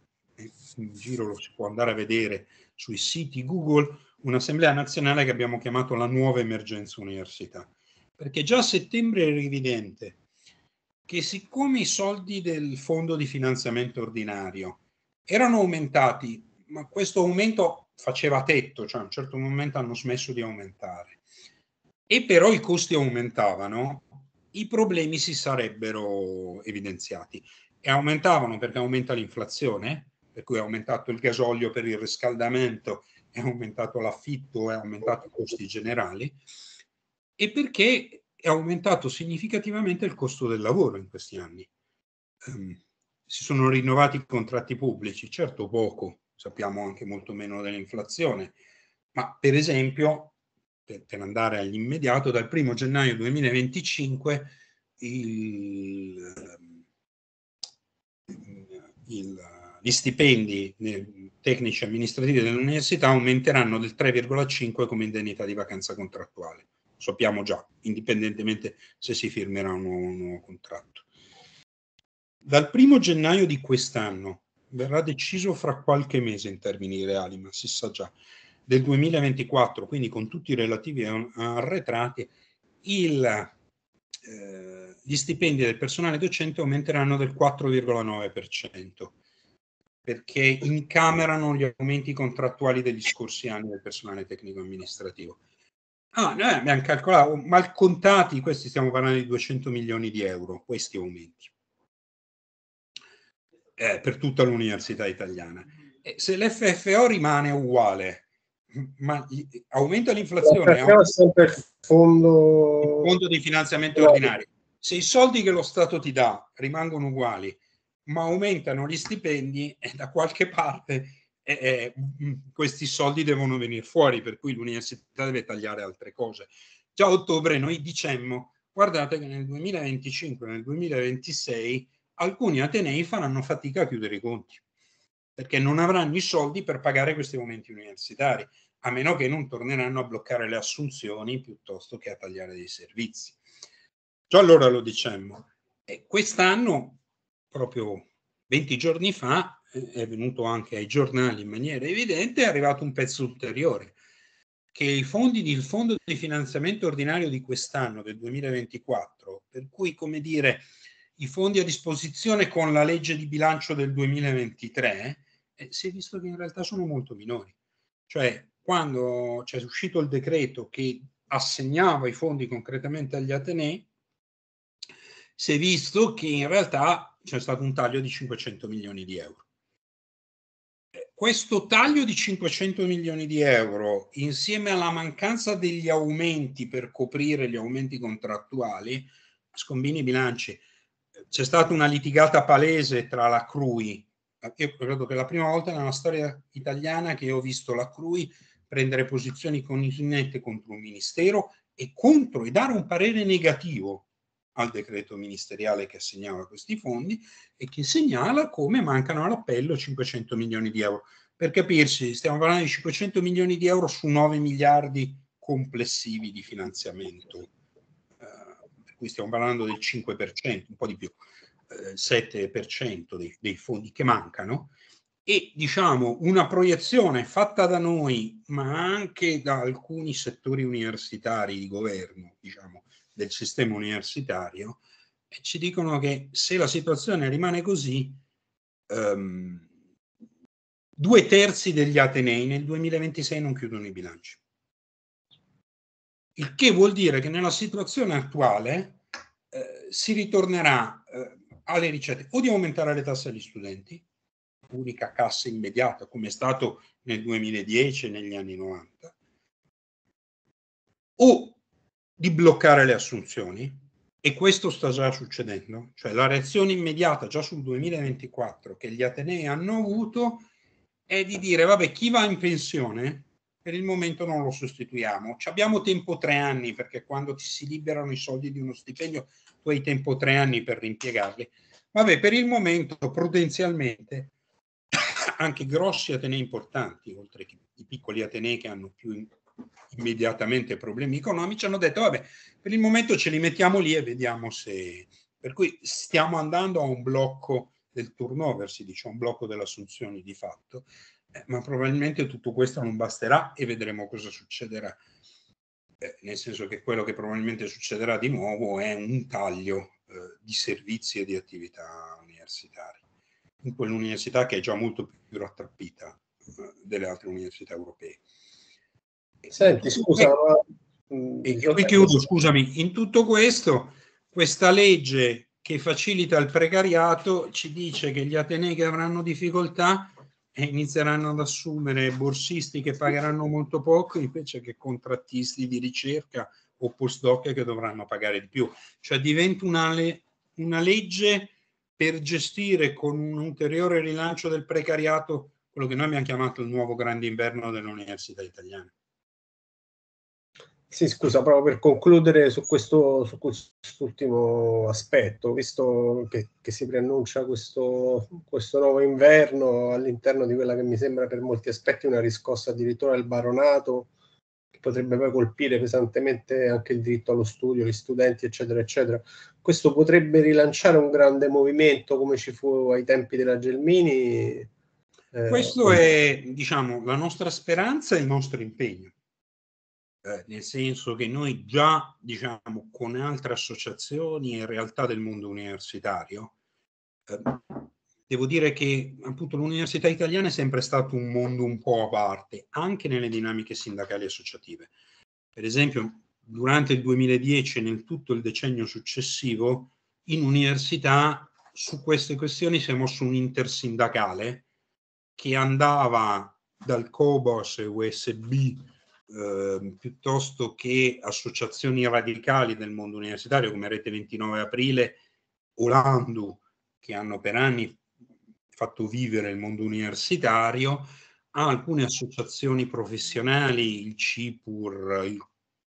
in giro lo si può andare a vedere sui siti Google, un'assemblea nazionale che abbiamo chiamato la nuova emergenza università. Perché già a settembre era evidente che siccome i soldi del fondo di finanziamento ordinario erano aumentati ma questo aumento faceva tetto, cioè a un certo momento hanno smesso di aumentare. E però i costi aumentavano, i problemi si sarebbero evidenziati. E aumentavano perché aumenta l'inflazione, per cui è aumentato il gasolio per il riscaldamento, è aumentato l'affitto, è aumentato i costi generali, e perché è aumentato significativamente il costo del lavoro in questi anni. Um, si sono rinnovati i contratti pubblici, certo poco, sappiamo anche molto meno dell'inflazione, ma per esempio, per, per andare all'immediato, dal 1 gennaio 2025 il, ehm, il, gli stipendi tecnici amministrativi dell'università aumenteranno del 3,5 come indennità di vacanza contrattuale. Sappiamo già, indipendentemente se si firmerà un nuovo, un nuovo contratto. Dal 1 gennaio di quest'anno verrà deciso fra qualche mese in termini reali, ma si sa già, del 2024, quindi con tutti i relativi arretrati, il, eh, gli stipendi del personale docente aumenteranno del 4,9%, perché incamerano gli aumenti contrattuali degli scorsi anni del personale tecnico-amministrativo. Ah, noi eh, abbiamo calcolato, mal contati, questi stiamo parlando di 200 milioni di euro, questi aumenti eh, per tutta l'università italiana. Mm-hmm. E se l'FFO rimane uguale, ma aumenta l'inflazione, aumenta eh? il fondo... il fondo di finanziamento ordinario. Se i soldi che lo Stato ti dà rimangono uguali, ma aumentano gli stipendi, eh, da qualche parte eh, eh mm, questi soldi devono venire fuori, per cui l'università deve tagliare altre cose. Già a ottobre noi dicemmo, guardate che nel 2025, nel 2026 alcuni atenei faranno fatica a chiudere i conti perché non avranno i soldi per pagare questi momenti universitari, a meno che non torneranno a bloccare le assunzioni piuttosto che a tagliare dei servizi. Già allora lo dicemmo. E quest'anno, proprio 20 giorni fa, eh, è venuto anche ai giornali in maniera evidente, è arrivato un pezzo ulteriore, che i fondi del fondo di finanziamento ordinario di quest'anno, del 2024, per cui, come dire, i fondi a disposizione con la legge di bilancio del 2023, eh, si è visto che in realtà sono molto minori. Cioè, quando c'è uscito il decreto che assegnava i fondi concretamente agli Atenei, si è visto che in realtà c'è stato un taglio di 500 milioni di euro. Eh, questo taglio di 500 milioni di euro, insieme alla mancanza degli aumenti per coprire gli aumenti contrattuali, scombini i bilanci, c'è stata una litigata palese tra la CRUI. Io credo che la prima volta nella storia italiana che ho visto la CRUI prendere posizioni connette contro un ministero e contro e dare un parere negativo al decreto ministeriale che assegnava questi fondi e che segnala come mancano all'appello 500 milioni di euro. Per capirci, stiamo parlando di 500 milioni di euro su 9 miliardi complessivi di finanziamento qui stiamo parlando del 5%, un po' di più, eh, 7% dei, dei fondi che mancano, e diciamo una proiezione fatta da noi, ma anche da alcuni settori universitari di governo, diciamo, del sistema universitario, e eh, ci dicono che se la situazione rimane così, um, due terzi degli Atenei nel 2026 non chiudono i bilanci. Il che vuol dire che nella situazione attuale eh, si ritornerà eh, alle ricette o di aumentare le tasse agli studenti, unica cassa immediata come è stato nel 2010 e negli anni 90, o di bloccare le assunzioni, e questo sta già succedendo, cioè la reazione immediata già sul 2024 che gli Atenei hanno avuto è di dire, vabbè, chi va in pensione per il momento non lo sostituiamo. Ci abbiamo tempo tre anni perché quando ti si liberano i soldi di uno stipendio tu hai tempo tre anni per rimpiegarli. Vabbè, per il momento prudenzialmente anche grossi atenei importanti, oltre che i piccoli atenei che hanno più immediatamente problemi economici, hanno detto vabbè, per il momento ce li mettiamo lì e vediamo se... Per cui stiamo andando a un blocco del turnover, si dice un blocco delle assunzioni di fatto, eh, ma probabilmente tutto questo non basterà e vedremo cosa succederà. Eh, nel senso che quello che probabilmente succederà di nuovo è un taglio eh, di servizi e di attività universitari In quell'università che è già molto più rattrappita eh, delle altre università europee. Senti, scusa, eh, mm, e, ma... e, e chiudo, scusami, in tutto questo, questa legge che facilita il precariato ci dice che gli atenei che avranno difficoltà inizieranno ad assumere borsisti che pagheranno molto poco invece che contrattisti di ricerca o postdoc che dovranno pagare di più. Cioè diventa una, le- una legge per gestire con un ulteriore rilancio del precariato quello che noi abbiamo chiamato il nuovo grande inverno dell'università italiana. Sì, scusa, proprio per concludere su questo su quest'ultimo aspetto, visto che, che si preannuncia questo, questo, nuovo inverno all'interno di quella che mi sembra per molti aspetti una riscossa addirittura del baronato, che potrebbe poi colpire pesantemente anche il diritto allo studio, gli studenti, eccetera, eccetera. Questo potrebbe rilanciare un grande movimento come ci fu ai tempi della Gelmini. Eh, Questa è, diciamo, la nostra speranza e il nostro impegno eh, nel senso che noi già, diciamo, con altre associazioni e realtà del mondo universitario, eh, devo dire che appunto l'università italiana è sempre stato un mondo un po' a parte, anche nelle dinamiche sindacali e associative. Per esempio, durante il 2010 e nel tutto il decennio successivo, in università su queste questioni si è mosso un intersindacale che andava dal COBOS e USB eh, piuttosto che associazioni radicali del mondo universitario come Rete 29 Aprile o l'ANDU, che hanno per anni fatto vivere il mondo universitario, a alcune associazioni professionali, il CIPUR, il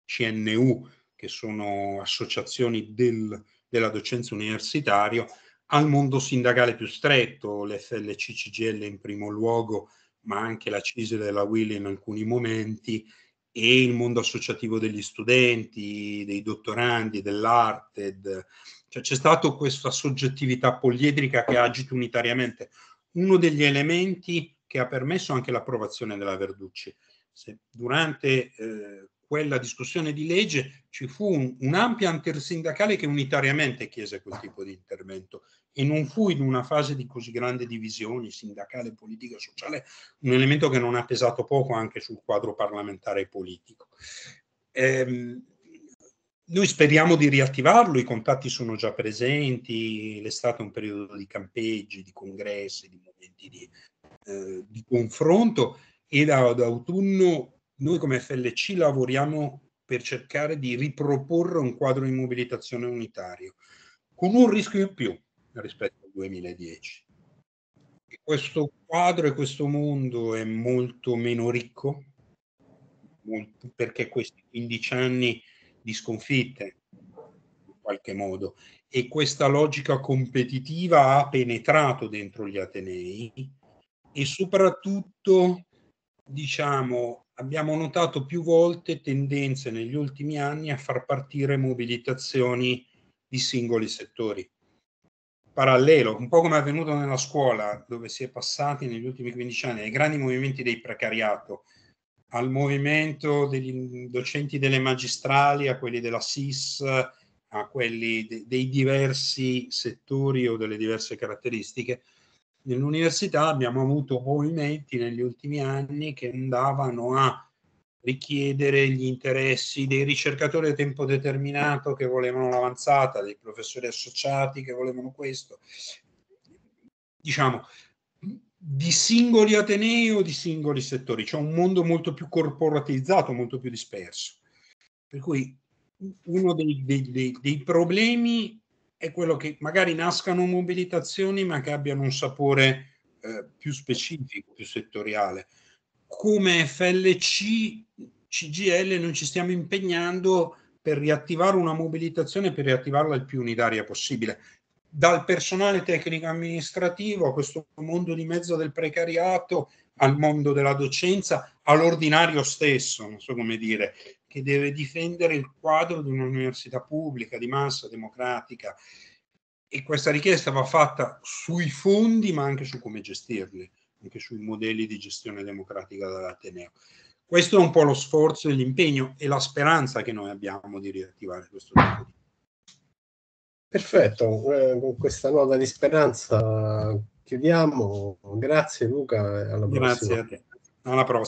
CNU, che sono associazioni del, della docenza universitaria, al mondo sindacale più stretto, l'FLC-CGL in primo luogo, ma anche la CISL e la WIL in alcuni momenti, e il mondo associativo degli studenti, dei dottorandi, dell'ARTED. Cioè c'è stata questa soggettività poliedrica che agita unitariamente. Uno degli elementi che ha permesso anche l'approvazione della Verducci. Se durante eh, quella discussione di legge ci fu un, un'ampia intersindacale che unitariamente chiese quel tipo di intervento e non fu in una fase di così grande divisione sindacale, politica e sociale un elemento che non ha pesato poco anche sul quadro parlamentare e politico. Ehm, noi speriamo di riattivarlo, i contatti sono già presenti, l'estate è un periodo di campeggi, di congressi, di momenti di, eh, di confronto e da, da autunno noi come FLC lavoriamo per cercare di riproporre un quadro di mobilitazione unitario, con un rischio in più, rispetto al 2010. E questo quadro e questo mondo è molto meno ricco molto, perché questi 15 anni di sconfitte, in qualche modo, e questa logica competitiva ha penetrato dentro gli Atenei e soprattutto, diciamo, abbiamo notato più volte tendenze negli ultimi anni a far partire mobilitazioni di singoli settori parallelo, un po' come è avvenuto nella scuola, dove si è passati negli ultimi 15 anni ai grandi movimenti dei precariato, al movimento degli docenti delle magistrali, a quelli della SIS, a quelli de- dei diversi settori o delle diverse caratteristiche. Nell'università abbiamo avuto movimenti negli ultimi anni che andavano a richiedere gli interessi dei ricercatori a tempo determinato che volevano l'avanzata, dei professori associati che volevano questo. Diciamo, di singoli atenei o di singoli settori, c'è cioè un mondo molto più corporatizzato, molto più disperso. Per cui uno dei, dei, dei, dei problemi è quello che magari nascano mobilitazioni ma che abbiano un sapore eh, più specifico, più settoriale come FLC CGL non ci stiamo impegnando per riattivare una mobilitazione, per riattivarla il più unitaria possibile. Dal personale tecnico amministrativo a questo mondo di mezzo del precariato, al mondo della docenza, all'ordinario stesso, non so come dire, che deve difendere il quadro di un'università pubblica, di massa, democratica. E questa richiesta va fatta sui fondi, ma anche su come gestirli anche sui modelli di gestione democratica dall'Ateneo. Questo è un po' lo sforzo e l'impegno e la speranza che noi abbiamo di riattivare questo tipo di... Perfetto, eh, con questa nota di speranza chiudiamo. Grazie Luca alla prossima. Grazie a te. Alla prossima.